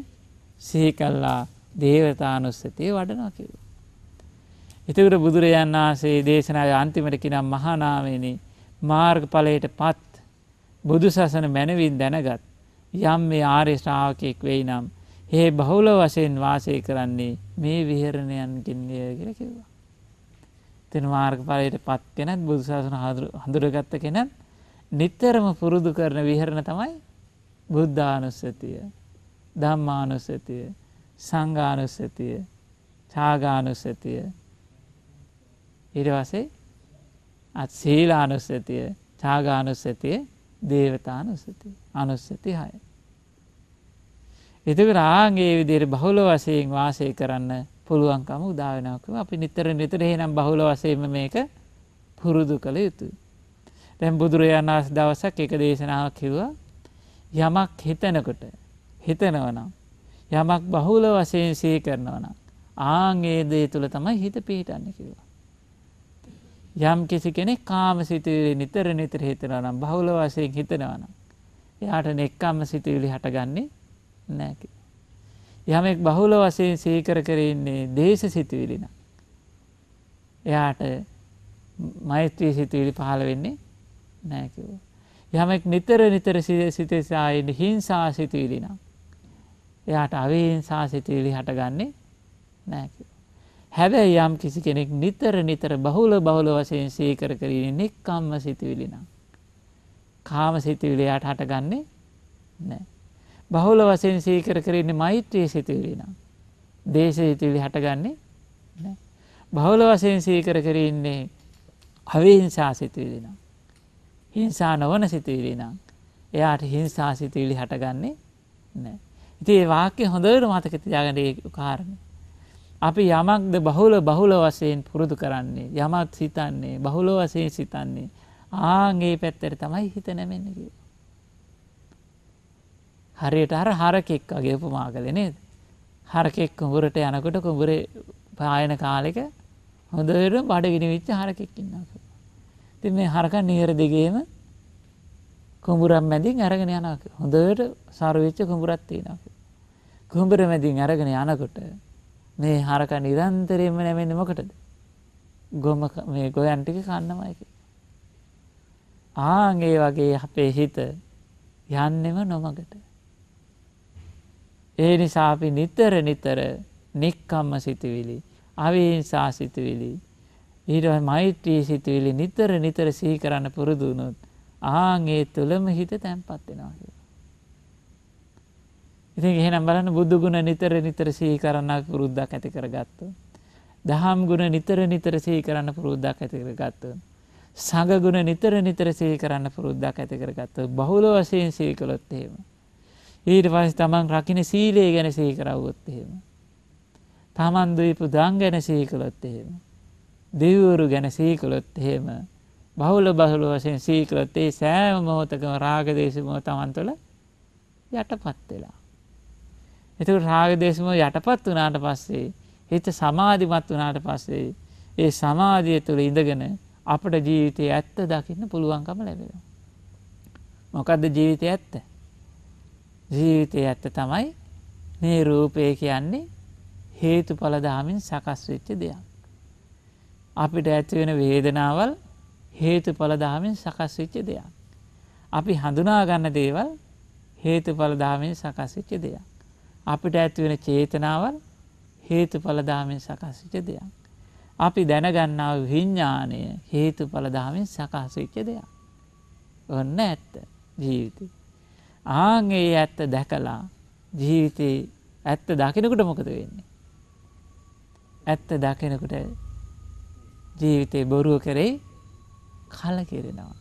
සිහිකල්ලා දේවතානුස්සතිය වඩනා කිව්. එතකට බුදුරජාන් වහන්සේ දේශනාව අන්තිමට කිනම් මහනාමනි මාර්ගඵලයට පත් බුදු සසන මැනවින් දැනගත් යම් මේ ආර්යශ්‍රාවකයෙක් වෙයි නම් හේ බහුල වශයෙන් වාසය කරන්නේ මේ විහරණයන්ගෙන්ය කියර කිව්වා. තින මාර්ගඵලයට පත් කෙනත් බුදුසාසන හඳුරගත්ත කෙනත් නිත්තරම පුරුදු කරන විහරණ තමයි බුද්ධානුස්සතිය ධම්මානුස්සතිය සංගානුස්සතිය චාගානුස්සතිය ඉරවසේ අත් සීලානුස්සතිය චාගානුස්සතිය දේවතානුස්සති අනුස්සති හය. එතක රාගේ විදිර බහුල වසයෙන් වාසය කරන්න පුළුවන්කම උදාවනකම අපි නිතර නිතර හෙනම් බහුල වසයම මේක පුරුදු කළ යුතු. තැම් බුදුරජාණන් වස් දවසක් එක දේශනාවක් කිව්වා යමක් හිතනකොට හිතනවනම් යමක් බහුල වසයෙන් සී කරනවනම් ආංගේ දේ තුළ තමයි හිත පිහිටන්න කිවා. යම් කිසි කෙනෙක් කාම සිතුවිලි නිතර නිතර හිතනවා නම් බහුල වශයෙන් හිතනවා නම් එයාට නෙක්කම්ම සිතුවිලි හටගන්නේ නෑක. යමෙක් බහුල වශයෙන් සීකර කරන්නේ දේශ සිතුවිලින. එයාට මෛත්‍රී සිතුවිලි පහළ වෙන්නේ නෑකිව. යමෙක් නිතර නිතර සිතෙසායින්න හිංසා සිතුවිලිනම්. එයාට අවිහිංසා සිතුවිලි හටගන්නේ නෑකිව. හැබැයි යම් කිසි කෙනෙක් නිතර නිතර බහුල බහුල වශයෙන් සීකර කරන්නේ නික්කම්ම සිතිවිලි නම්. කාම සිතිවිලි යට හටගන්නේ නෑ. බහුල වශයෙන් සීකර කරන්නේ මෛත්‍රී සිතිවිලි නම්. දේශ සිතිවිලි හටගන්නේ නෑ. බහුල වශයෙන් සීකර කරන්නේ අවිහිංසා සිතිවිලි නම්. හිංසා නොවන සිතිවිලි නම් එයාට හිංසා සිතිවිලි හටගන්නේ නෑ. ඉතින් ඒ වාක්‍ය හොඳට මතක තියාගන්න ඒ කාරණේ. අපි යමක්ද බහුල බහුල වසයෙන් පුරුදු කරන්නේ යමත් සිතන්නේ බහුල වසයෙන් සිතන්නේ ආගේ පැත්තර තමයි හිත නැමෙන්නකි. හරියට හර හරකෙක් වගේ උපමා කළ නේද. හරකෙක් කුඹුරට යනකොට කුඹුර පායන කාලෙක හොඳට බඩගෙන විච්ච හරකෙක්කින්නක. ති මේ හරක නියර දෙගේම කුඹුරම් මැදින් අරගෙන යනක හොඳට සරුවිච්ච කුඹුරත් තියනක. කුඹර මැදින් අරගෙන යනකොට මේ හරක නිරන්තරයෙන්ම නැමෙන්නේ මොකටද? ගොම මේ ගොයන් ටික කන්නමයි කියලා. ආන් ඒ වගේ අපේ හිත යන්නෙම නොමගට. ඒ නිසා අපි නිතර නිතර නික්කම්ම සිතුවිලි, අවේංසා සිතුවිලි, ඊට මෛත්‍රී සිතුවිලි නිතර නිතර සිහි කරන්න පුරුදු වුණොත් ආන් ඒ තුලම හිත තැම්පත් වෙනවා කියලා. ඉතින් එහෙනම් බලන්න බුදු ගුණ නිතර නිතර සිහි කරන්න පුරුද්දක් ඇති කරගත්තු. දහම් ගුණ නිතර නිතර සිහි කරන්න පුරුද්දක් ඇති කරගත්තු. සංඝ ගුණ නිතර නිතර සිහි කරන්න පුරුද්දක් ඇති කරගත්තු. බහුල වශයෙන් සිහි කළොත් එහෙම. ඊට පස්සේ තමන් රකින්න සීලය ගැන සිහි කරවුවොත් එහෙම. තමන් දීපු දන් ගැන සිහි කළොත් එහෙම. දෙවිවරු ගැන සිහි කළොත් එහෙම. බහුල බහුල වශයෙන් සීකලොත් ඒ සෑම මොහොතකම රාගදේශ මොහ තමන් තුළ යටපත් වෙලා. එතකට රාගදේශම යටපත් වනාට පස්සේ හිත සමාධිමත් වනාට පස්සේ ඒ සමාධිය තුළ ඉඳගෙන අපට ජීවිතය ඇත්ත දකින්න පුළුවන්කම ලැබෙන. මොකදද ජීවිතය ඇත්ත ජීවිතය ඇත්ත තමයි මේ රූපය කියන්නේ හේතු පලදාමින් සකස් වෙච්ච දෙයක්. අපිට ඇත්වෙන වේදනාවල් හේතු පලදාමින් සකස් වෙච්ච දෙයක්. අපි හඳුනාගන්න දේවල් හේතු පලදාමින් සකස් වෙච්ච දෙයක්. අපිට ඇතිවෙන චේතනාවල් හේතු පලදාමෙන් සකස්සිච දෙයක්. අපි දැනගන්නාව විඤ්ඥානය හේතු පලදාමෙන් සකහසච්ච දෙයක්. ඔන්න ඇත්ත ජීවිත. ආගේ ඇත්ත දැකලා ජීවිතයේ ඇත්ත දකිනකුට මොකද වෙන්නේ. ඇත්ත දකිනකුට ජීවිතය බොරුව කරෙයි කල කෙරෙනවා.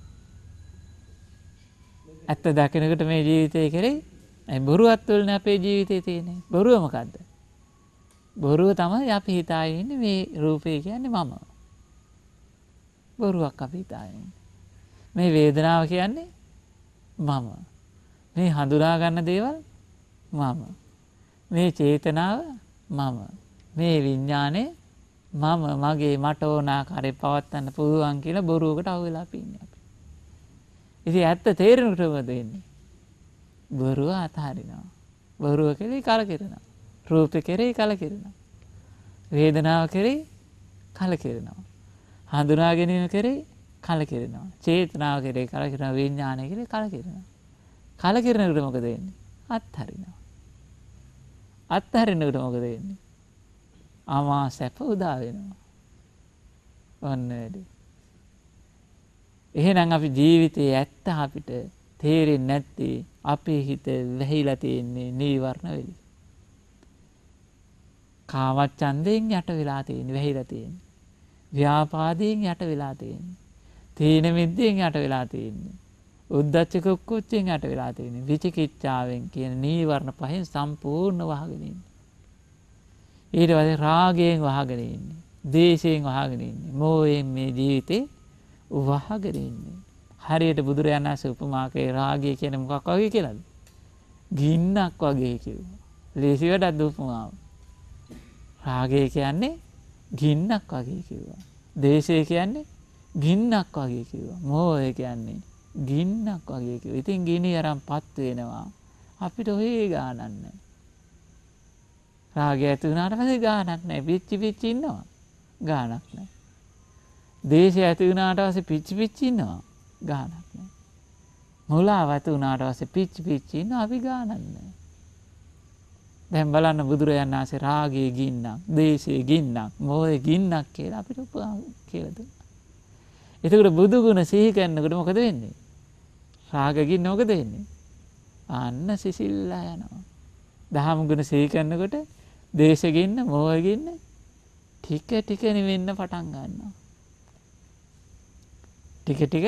ඇත්ත දකිනකට මේ ජීවිතය කෙරෙයි ඇ බොරුවත්වලන අපේ ජීවිතය තියෙනෙ බොරුවමකක්ද. බොරුව තමයි අපි හිතායන්න මේ රූපය කියන්නේ මම. බොරුවක් අපි හිතායන්න. මේ වේදනාව කියන්නේ මම. මේ හඳුනාගන්න දේවල් මම. මේ චේතනාව මම. මේ විඤ්ඥානය මම මගේ මට ඕනා කරය පවත්වන්න පුළුවන් කියලා බොරුවකට අවුලා පින්න අපි. ඉති ඇත්ත තේරෙනුටමදන්නේ. බොරුව අතහරිනවා. බොරුව කෙරේ කලකිරෙනවා. රූප කෙරෙහි කලකිරෙනවා. වේදනාව කෙරෙහි කලකිරෙනවා. හඳුනාගැනීම කෙරෙහි කලකිරෙනවා. චේතනාව කෙරේ කලකිරෙන විඤ්ඥානය කෙරේ කලකිරෙනවා. කලකිරෙනකට මොකද වෙන්නේ අත්හරිනවා. අත්හරිනකට මොකද වෙන්නේ. අමා සැප උදාවෙනවා. ඔන්න වැඩි. එහෙනම් අපි ජීවිතයේ ඇත්ත අපිට තේරෙන්නේ නැත්තේ අපේ හිත වැහිලා තියෙන්නේ නීවරණ වෙලි. කාමච්ඡන්දයෙන් යට වෙලා තියෙන්නේ වැහිලා තියෙන්නේ. ව්‍යාපාදයෙන් යට වෙලා තියෙන්නේ. තීන මිද්දෙන් යට වෙලා තියෙන්නේ. උද්දච්ච කුක්කුච්චෙන් යට වෙලා තියෙන්නේ. විචිකිච්ඡාවෙන් කියන නීවරණ පහෙන් සම්පූර්ණ වහගෙන ඉන්නේ. ඊට පස්සේ රාගයෙන් වහගෙන ඉන්නේ. දේශයෙන් වහගෙන ඉන්නේ. මෝහයෙන් මේ ජීවිතේ වහගෙන ඉන්නේ. හරියට බුදුරයන් වහන්සේ උපමාකේ රාගය කියන මොකක් වගේ කියලාද? ගින්නක් වගේ කිව්වා. ලේසි වැඩක් දුපමාව. රාගය කියන්නේ ගින්නක් වගේ කිව්වා. දේශය කියන්නේ ගින්නක් වගේ කිව්වා. මෝහය කියන්නේ ගින්නක් වගේ කිව්වා. ඉතින් ගිනි අරන් පත් වෙනවා. අපිට ඔහේ ගානන්න. රාගය ඇති වුණාට පස්සේ ගානක් නැහැ. පිච්චි පිච්චි ඉන්නවා. ගානක් නැහැ. දේශය ඇති වුණාට පස්සේ පිච්චි පිච්චි ඉන්නවා. ගානක් නෑ. මුලාව ඇති වුණාට පස්සේ පිච්චි පිච්චි ඉන්න අපි ගානක් නෑ. දැන් බලන්න බුදුරයන් වහන්සේ රාගයේ ගින්නක්, දේශයේ ගින්නක්, මොහේ ගින්නක් කියලා අපිට කියලා දුන්නා. එතකොට බුදු ගුණ සිහි කරනකොට මොකද වෙන්නේ? රාග ගින්න මොකද වෙන්නේ? අන්න සිසිල්ලා යනවා. දහම් ගුණ සිහි කරනකොට දේශගින්න, මොහේගින්න ටික ටික නිවෙන්න පටන් ගන්නවා. ටික ටික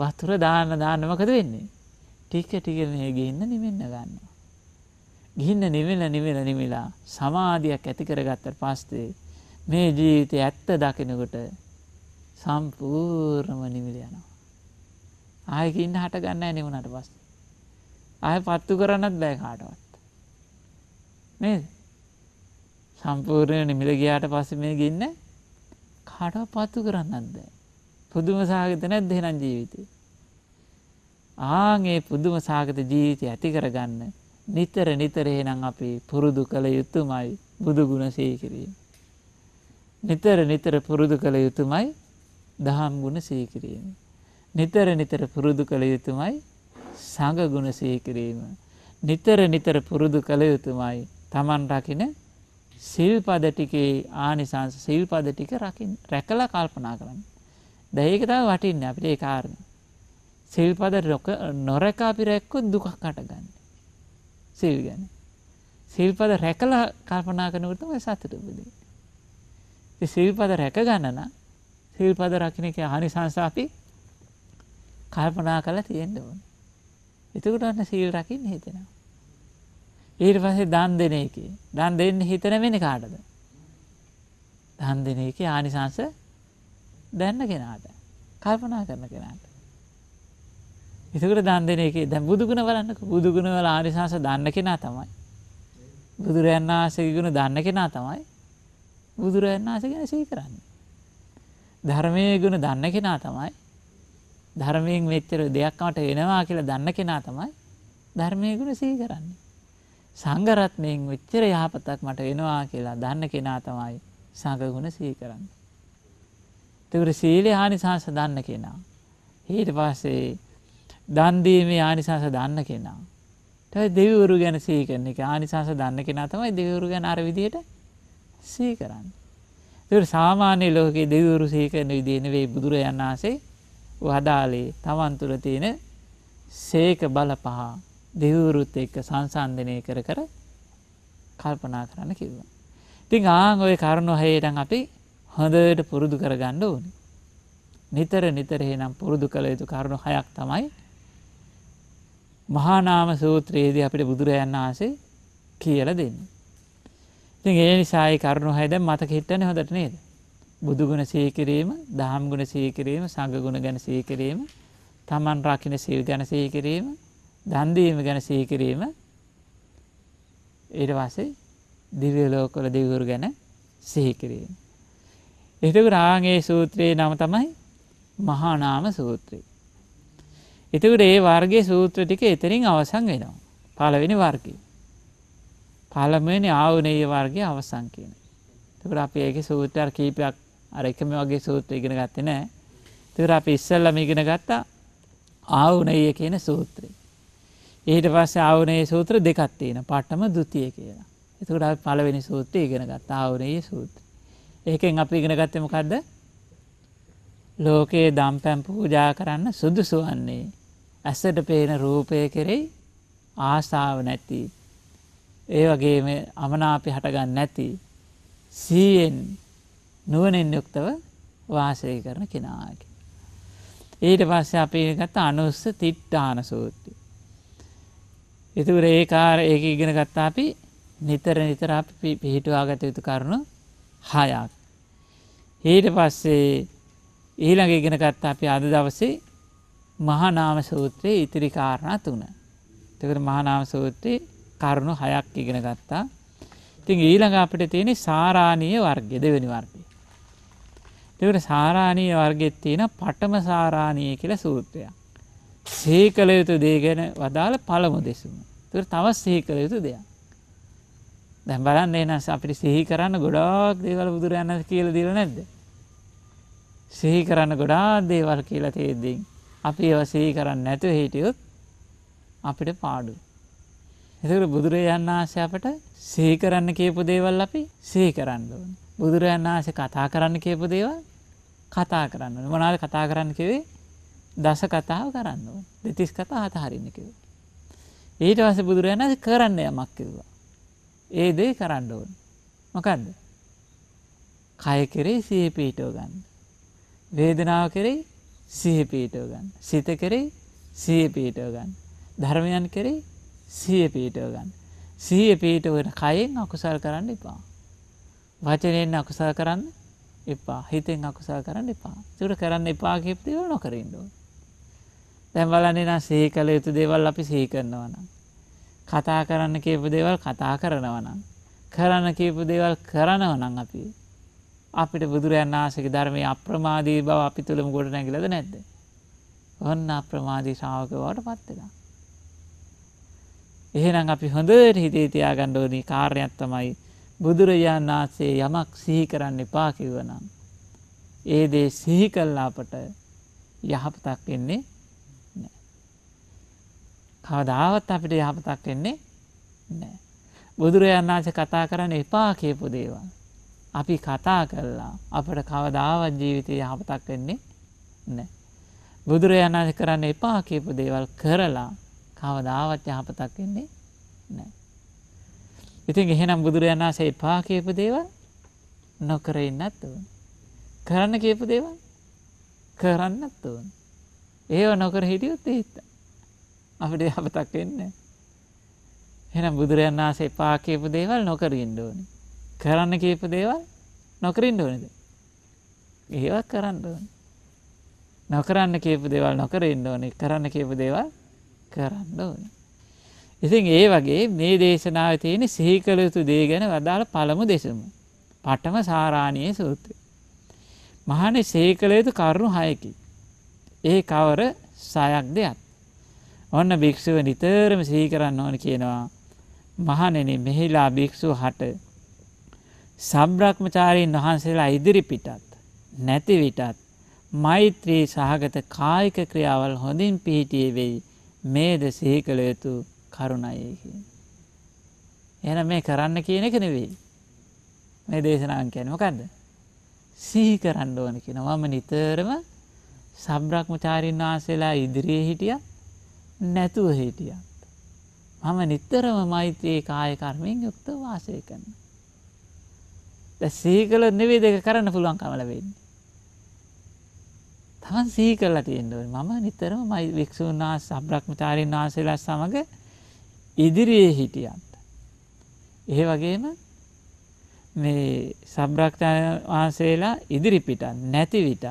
වතුර දාන්න දාන්නමකද වෙන්නේ. ටික ටිකනය ගිහින්න නිවෙන්න ගන්නවා. ගිහින්න නිවෙල නිවෙල නිවෙලා සමාධයක් ඇතිකරගත්තට පස්තේ මේ ජීවිතය ඇත්ත දකිනකොට සම්පූර්ණම නිවිල යනවා. ආයක ඉන්න හට ගන්න නිවුණට පස්. ආය පත්තු කරන්නත් බෑ කාටවත්. මේ සම්පූර්ණය නිමිල ගියාට පස්ස මේ ගින්න කාටව පත්තු කරන්නත් බෑ. පුදුම සාගත නැද්ද එහෙනම් ජීවිතේ? ආන් ඒ පුදුම සාගත ජීවිතය ඇති කරගන්න නිතර නිතර එහෙනම් අපි පුරුදු කළ යුතුමයි බුදු ගුණ සීකිරීම. නිතර නිතර පුරුදු කළ යුතුමයි දහම් ගුණ සීකිරීම. නිතර නිතර පුරුදු කළ යුතුමයි සංඝ ගුණ සීකිරීම. නිතර නිතර පුරුදු කළ යුතුමයි Taman රකින සිල්පද ටිකේ ආනිසංස සිල්පද ටික රකින් රැකලා කල්පනා කරන්න. දැඒක තම වටින්න අපිට ඒ කාරණ. සිල්පද රොක නොරැකා අපි රැක්කොත් දුකක් කටගන්න. සිල් ගැන. සිල්පද රැකල කල්පනා කනකටම සතුට බද. සිල්පද රැක ගණන සිල්පද රකින එක හනි සංසාපි කල්පනා කලා තියෙන්ට ඕන. එතකට ඔන්න සීල් රකින්න හිතෙනවා. ඊට පසේ දන් දෙන එක දන් දෙන්න හිතන වෙන කාටද. දන් දෙන එක ආනිසංස දැන්න කෙනාට කල්පනා කරන කෙනාට. එතකට දන් දෙන එකේ දැ බුදුගුණ වලන්නක බුදුගුණවල ආරිශාස දන්න කෙනා තමයි. බුදුරයන් ආසගුණ දන්න කෙනා තමයි බුදුරයන් ආස ගැන සී කරන්න. ධර්මය ගුණ දන්න කෙනා තමයි ධර්මයෙන් වෙච්චර දෙයක්මට එනවා කියලා දන්න කෙනා තමයි ධර්මය ගුණ සී කරන්නේ. සංගරත්නයෙන් වෙච්චර යහපතක් මට එනවා කියලා දන්න කෙනා තමයි සංගගුණ සී කරන්න. තකට සීලේ ආනිසංස දන්න කෙනා. ඊට පස්සේ දන්දීමේ ආනිසංස දන්න කෙනා. තයි දෙවිවරු ගැන සීකරන එක ආනිසංස දන්න කෙනා තමයි දෙවිවරු ගැන අර විදියට සීකරන්න. තකට සාමාන්‍ය ලෝකයේ දෙවිවරු සීකරන විදිහන වේ බුදුරජන් වහන්සේ හදාලේ තමන් තුළ තියෙන සේක බල පහ දෙවුරුත් එක්ක සංසන්ධනය කර කර කල්පනා කරන්න කිව්ව. ඉතිං ආං ඔය කරුණු හයටන් අපි හොඳට පුරුදු කරගන්න ඕනි. නිතර නිතර එහෙනම් පුරුදු කළ යුතු කරුණු හයක් තමයි මහානාම සූත්‍රයේදී අපිට බුදුරයන් ආසේ කියල දෙන්න. ඉතින් ඒ නිසායි කරුණු හයද මතක හිටන හොඳට නේද. බුදුගුණ සීකිරීම දහම්ගුණ සීකිරීම සඟගුණ ගැන සීකිරීම තමන් රකින සිල් ගැන සීකිරීම දන්දීම ගැන සීකිරීම ඊට වසේ දිවියලෝකොල දිවුරු ගැන සිහිකිරීම. එතක රාගේ සූත්‍රයේ නම තමයි මහානාම සූත්‍රී. එතකට ඒ වර්ගේ සූත්‍ර ටික එතරින් අවසන් වෙනවා. පලවෙනි වර්ගය. පළමන ආවනය වර්ගය අවසං කියන. තකට අපි ඒක සූත්‍රර් කීපයක් අරකම වගේ සූත්‍ර ඉගෙන ගත්ත නෑ. තකට අප ඉස්සල්ලම ඉගෙන ගත්තා ආවනය කියන සූත්‍රය. ඊට පස්ස ආවනයේ සූත්‍ර දෙකත්තියෙන පට්ටම දුතිය කියලා. එතකට පලවෙනි සූත්‍රය ඉගෙන ගත්තා ආවනයේ සූත්‍ර. ඒකෙන් අපි ඉගෙන ගත්තේ මොකද්ද? ලෝකයේ දම්පැම් පූජා කරන්න සුදුසු වන්නේ ඇසට පේන රූපය කෙරෙහි ආසාව නැති. ඒ වගේම අමනාපය හටගන්න නැති. සීයෙන් නුවණින් යුක්තව වාසය කරන කෙනාගේ. ඊට පස්සේ අපි ගත්ත අනුස්ස තිට්ඨාන සූත්‍රය. ඒතුර ඒ කාර ඒක ඉගෙන ගත්තා අපි නිතර නිතර අපි පිළිටුවා ගත යුතු කරුණු හයක්. ඊට පස්සේ ඊළඟ ඉගෙනගත්ත අපි අද දවසේ මහනාම සූත්‍රයේ ඉතිරි කාරණා තුන. එතකොට මහනාම සූත්‍රයේ කරුණු හයක් ඉගෙන ගත්තා. ඉතින් ඊළඟ අපිට තියෙන සාරාණීය වර්ගය දෙවෙනි වර්ගය. එතකොට සාරාණීය වර්ගෙත් තියෙන පඨම සාරාණීය කියලා සූත්‍රයක්. සිහි කළ යුතු දේ ගැන වදාළ පළමු දෙසුම. එතකොට තවත් සිහි කළ යුතු දෙයක්. දැන් බලන්න එනස් අපිට සිහි කරන්න ගොඩාක් දේවල් බුදුරයන්න කියල දිල නැද්ද. සිහි කරන්න ගොඩා දේවල් කියලා තේද්දී. අපි ඒව සිහි කරන්න නැතුව හිටියුත් අපිට පාඩු. එතකට බුදුරජාන් ආශය අපට සිහි කරන්න කියපු දේවල් අපි සිහි කරන්න ඕන. බුදුරජාන් ආශය කතා කරන්න කියපු දේවල් කතා කරන්න මොනාද කතා කරන්න කිවේ දස කතාව කරන්න දෙතිස් කතා අතහරින්න කිව. ඊට වස බුදුරජාණන් කරන්න යමක් කිව්වා. ඒ දේ කරන්න ඕන් මොකක්ද කය කෙරෙයි සිය පීටෝ ගන්න වේදනාව කෙරෙයි සිහ පීටෝ ගන්න සිත කෙරෙයි සිය පීටෝ ගන්න ධර්මයන් කෙරෙයි සිය පීටෝ ගන්න සිය පීටවන කයෙන් අකුසල් කරන්න එපා වචනයෙන් අකුසල් කරන්න එපා හිතෙන් අකුසල් කරන්න එපා තුර කරන්න එපා කිප්තිව නොකරින්ඩුව දැම් බලන්නේ සේ කළ යුතු දේවල් අපි සහි කරනවනම් කතා කරන්න කියපු දේවල් කතා කරනවනම් කරන්න කියපු දේවල් කරනවනම් අපි අපිට බුදුරයන් ආසක ධර්මය අප්‍රමාදී බව අපි තුළම ගොඩ නැගිලද නැද්ද ඔන්න අප්‍රමාදී ශාවකවට පත්වෙලා එහෙනම් අපි හොඳට හිතේ තියාගන්න ඕනී කාර්යයක් තමයි බුදුරජාණන් වහන්සේ යමක් සිහි කරන්න එපා කිව්වනම් ඒ දේ සිහි කළාපට යහපතක් වෙන්නේ කවදාවත් අපිට යහපතක් වෙන්නේ නෑ. බුදුරජාණන් වහන්සේ කතා කරන්න එපා කියපු දේවල්. අපි කතා කළා අපට කවදාවත් ජීවිතය යහපතක් වෙන්නේ නෑ. බුදුරජාණන් වහන්සේ කරන්න එපා කියපු දේවල් කරලා කවදාවත් යහපතක් වෙන්නේ නෑ. ඉතින් එහෙනම් බුදුරජාණන් වහන්සේ එපා කියපු දේවල් නොකර ඉන්නත් ඕන. කරන්න කියපු දේවල් කරන්නත් ඕන. ඒව නොකර හිටියොත් හිතා. අපට යහපතක් වෙන්නේ. එහෙනම් බුදුරයන් වහන්සේ එපා කියපු දේවල් නොකර ඉන්න ඕනේ. කරන්න කියපු දේවල් නොකර ඉන්න ඕනේද? ඒවත් කරන්න ඕනේ. නොකරන්න කියපු දේවල් නොකර ඉන්න ඕනේ. කරන්න කියපු දේවල් කරන්න ඕනේ. ඉතින් ඒ වගේ මේ දේශනාව තියෙන සිහිකළ යුතු දේ ගැන වදාළ පළමු දෙසම. පටම සාරාණයේ සූත්‍රය. මහනේ සිහිකළ යුතු කරුණු හයකි. ඒ කවර සයක් දෙයක්. ඔන්න භික්ෂුව නිතරම සිහි කරන්න ඕන කියනවා. මහණෙනි මෙහිලා භික්ෂුව හට සබ්‍රක්මචාරීන් වහන්සේලා ඉදිරි පිටත් නැති විටත් මෛත්‍රී සහගත කායික ක්‍රියාවල් හොඳින් පිහිටියේ වෙයි මේද සිහි කළ යුතු කරුණයි කියන. එන මේ කරන්න කියන එක නෙවෙයි. මේ දේශනාවන් කියන්නේ මොකද්ද? සිහි කරන්න ඕන කියනවා. මම නිතරම සබ්‍රක්මචාරින් වහන්සේලා ඉදිරියේ හිටියා නැතුව හිටියත්. මම නිත්තරම මෛත්‍රයේ කායකර්මයෙන් යුක්ත වාසය කරන්න. සීකල නෙවේ දෙක කරන්න පුළුවන් කමල වෙන්නේ. තමන් සීකල්ලා තියෙන්ඩුව මම නිතරම මයි වික්ෂූනා සබ්‍රක්්මචාරීන් වහන්සේලා සමඟ ඉදිරියේ හිටියන්ට. ඒ වගේම මේ සබ්‍රක්ෂණ වහන්සේලා ඉදිරිපිටත් නැති විටත්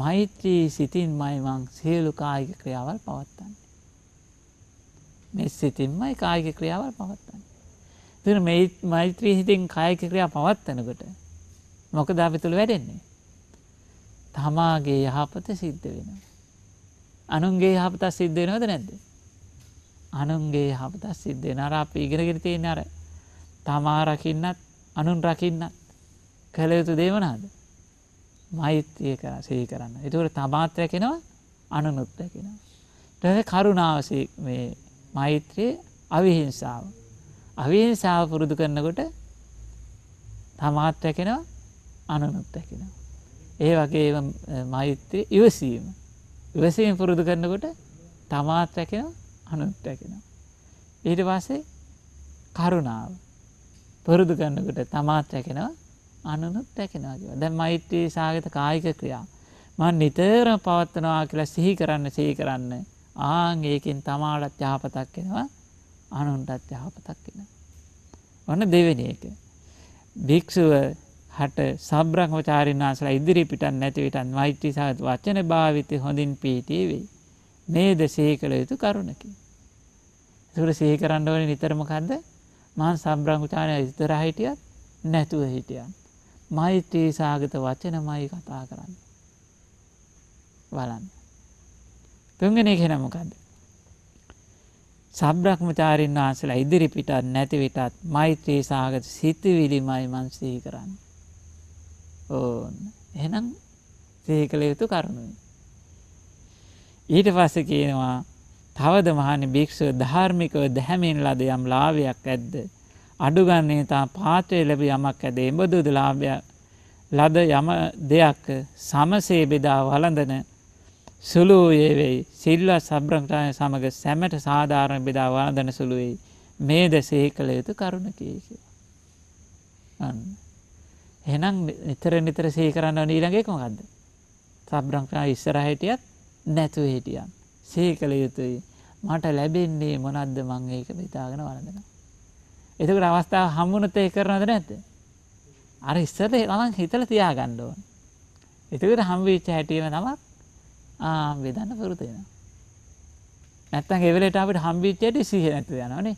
මෛත්‍රී සිතින් මයිමං සියලු කායික ක්‍රියාවල් පවත්තන්න. මේ සිතින්මයි කායික ක්‍රියාවල් පවත්වන්න. තුර මෛත්‍රී හිතෙන් කායික ක්‍රියා පවත්වනකොට මොකද අපි තුළ වැඩෙන්නේ. තමාගේ යහපත සිද්ධ වෙන. අනුන්ගේ යහපතත් සිද්ධ වෙනවද නැද්ද. අනුන්ගේ යහපතත් සිද්ධ වෙන අරාප ඉගෙනගෙන තියෙන අර තමා රකින්නත් අනුන් රකින්නත් කළයුතු දේවනාද. මෛත්‍රය කර සහි කරන්න. එතුවට තමාත්‍රැකෙනවා අනුනුත්රැකෙනවා. ට කරුණාව මේ මෛත්‍රිය අවිහිංසාව. අවිහිංසාව පුරුදු කරනකොට තමාත් වැැකෙනවා අනනුත් වැැකෙනවා. ඒ වගේ මෛත්‍රය ඉවසීම. ඉවසීම පුරුදු කරනකොට තමාත් වැැකෙන අනුත් වැැකෙනවා. ඊට පස්සේ කරුණාව පුරුදු කරන්නකට තමාත් වැැකෙනවා අනුනුත් වැැකෙනවාගේ දැ මෛත්‍රී සාගත කායික ක්‍රියා. මන් නිතර පවත්වනවා කියලා සිහි කරන්න සහි කරන්න ආංගේකින් තමාටත් යහපතක් වෙනවා අනුන්ටත් යහපතක් වෙන. ඔන්න දෙවෙන එක. භික්ෂුව හට සබ්‍රහ්මචාරින් වහන්සලා ඉදිරි පිටන් නැති විටන් මෛත්‍රී සහගත වචන භාවිතය හොඳින් පීටී වෙයි. මේද සිහි කළ යුතු කරුණකි. ඒකට සිහි කරන්න ඕනේ නිතර මොකද්ද? මහා සබ්‍රහ්මචාරිය ඉතර හිටියත් නැතුව හිටියත් මෛත්‍රී සහගත වචනමයි කතා කරන්නේ. බලන්න. තුන්ගෙන කෙන මොකක්ද. සබ්‍රක්මචාරින් වහන්සලා ඉදිරි පිටත් නැතිවිටත් මෛත්‍රී සාගත සිතිවිලිමයි මන් සිහි කරන්න. ඕන්න එනම් සිහි කළ යුතු කරුණුයි. ඊට පස්ස කියනවා තවද මහනි භික්‍ෂුව ධාර්මිකව දැහැමින් ලද යම් ලාභයක් ඇද්ද. අඩුගන්නේ තා පාත්‍රය ලැබ යමක් ඇදේ එබදුද ලාභයක් ලද යම දෙයක් සමසේ බෙදා වලඳන සුළු වූයේ වෙයි සිල්වත් සබ්‍රක්්‍රාය සමඟ සැමට සාධාරණ බෙදා වාදන සුළුවෙයි මේ දැසේ කළ යුතු කරුණ කියේක. අන්න. එනම් නිතර නිතර සේ කරන්න නීළඟෙක් මොකක්ද. සබ්‍රංක්‍රා ඉස්සර හිටියත් නැතුව හිටියන්. සේ කළ යුතුයි මට ලැබෙන්නේ මොනද්ද මං ඒක බිතාගෙන වලදෙන. එතකට අවස්ථාව හම්බුණත ඒ කරනද නැත. අර ඉස්සර ළඟ හිතල තියා ගණ්ඩුවන්. එතකට හම්විච්ච හැටියීම තමත් වෙදන්න පුරුතයන නැත්තන් එවලට අපට හම්බිච්චයට සිහ නැති යනනේ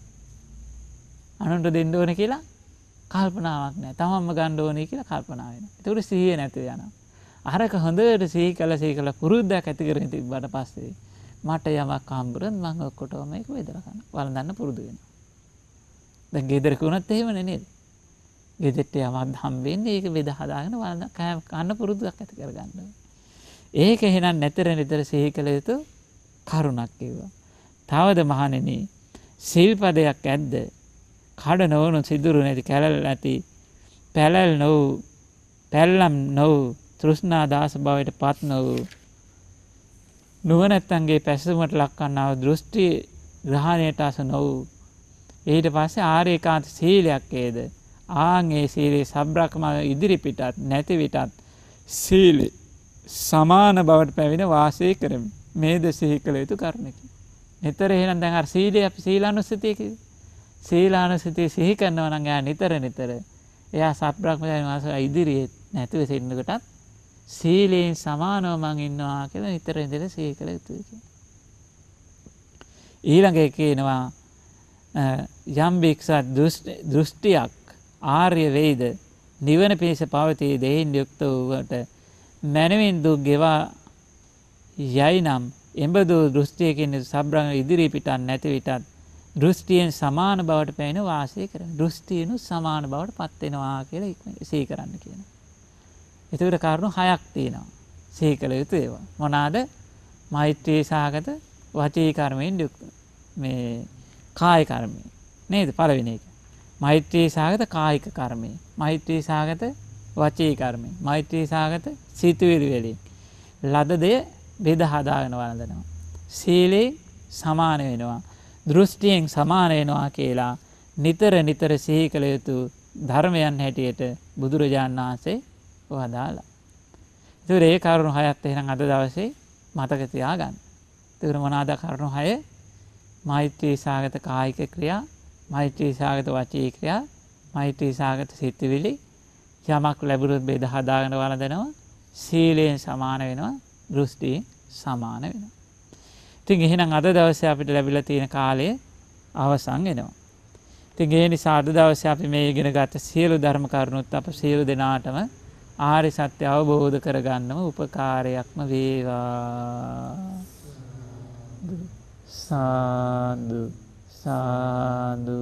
අනුන්ට දෙන්ඩෝන කියලා කල්පනාවක් නෑ තමම්ම ගණ්ඩෝනය කියලා කල්පනාවෙන තුර සිහිය නැති යන අරක හොඳට සහි කල සහි කළ පුරුද්ධයක් ඇතිකරන ති බට පස්සේ මට යමක් කාම්බරන් මංගක්කොටෝම එක වෙදරකන්න වලදන්න පුරුදු වෙන ද ගෙදරකුණත් එහෙමන නේද ගෙදෙට්ට යමත් හම්බෙන් ඒක වෙද හදාගෙන වලන්න කෑම් කන්න පුරුදුක් ඇති කරගන්නවා ඒක එහෙනම් නැතර නිතර සිහි කළ යුතු කරුණක් කිව්වා. තවද මහණෙන සිල්පදයක් ඇද්ද කඩ නොවනු සිදුරු නැති කැලල් ඇති පැලල් නොව පැල්ලම් නොව තෘෂ්නා දාස බවට පත් නොව නුවනැත්තන්ගේ පැසුමට ලක්කන්නාව දෘෂ්ටි ග්‍රහණයට අස නොව ඊට පස්සේ ආරේකාන්ත සීලයක් ඒද ආන්ගේ සීලේ සබ්‍රක්ම ඉදිරිපිටත් නැතිවිටත් සීලේ සමාන බවට පැවිෙන වාසය කරමි මේ ද සිහි කළ යුතු කරණකි. නිතර එහෙනම් දැන් අර සීලය අපි සීලානුස්සතියක සීලානුස්සතිය සිහි කරනවා නම් එයා නිතර නිතර එයා සත්බ්‍රහ්මචාරී වාසය ඉදිරියේ නැතුව සිටිනකොටත් සීලයෙන් සමානව මං ඉන්නවා කියලා නිතර නිතර සිහි කළ යුතුයි කියලා. ඊළඟ එක එනවා යම් භික්ෂුවක් දෘෂ්ටියක් ආර්ය වේද නිවන පිණිස පවතී දෙයින් යුක්ත වූවට මැනවින් දුක් ගෙවා යයි නම් එඹදු දෘෂ්ටියකින් සබ්‍රංග ඉදිරි පිටන් නැති විටත් දෘෂ්ටියෙන් සමාන බවට පැමිණ වාසය කරන දෘෂ්ටියනු සමාන බවට පත් වෙනවා කියලා ඉක්මනින් සිහි කරන්න කියනවා. ඒතර කාරණා හයක් තියෙනවා. සිහි කළ යුතු ඒවා. මොනවාද? මෛත්‍රී සාගත වචී කර්මයෙන් යුක්ත මේ කාය කර්මය. නේද? පළවෙනි එක. මෛත්‍රී සාගත කායික කර්මය. මෛත්‍රී සාගත වචී කර්මය මෛත්‍රී සාගත සිතුවිරිවෙලින්. ලද දෙය බෙද හදාගෙන වලඳනවා. සීලේ සමාන වෙනවා. දෘෂ්ටියෙන් සමානයනවා කියලා නිතර නිතර සිහි කළ යුතු ධර්මයන් හැටියට බුදුරජාණන් වහන්සේ වදාලා. තුර ඒ කරුණු හයත් එහෙනම් අද දවසේ මතක තියාගන්න. තුර මොනාද කරුණු හය මෛත්‍රී සාගත කායික ක්‍රියා මෛත්‍රී සාගත වචී ක්‍රියා මෛත්‍රී සාගත සිතවිලි යමක් ලැබුරුත් බෙද හදාගෙන වලදනවා සීලයෙන් සමාන වෙනවා දෘෂ්ටියෙන් සමාන වෙනවා. තින් එහෙනම් අද දවස අපිට ලැබිල තියෙන කාලය අවසං වෙනවා. තිගේ නිසා අද දවස අපි මේ ඉගෙන ගත සියලු ධර්ම කරුණුත් අප සියලු දෙනාටම ආරි සත්‍ය අවබෝධ කරගන්නම උපකාරයක්ම වේවා සාදු සාදු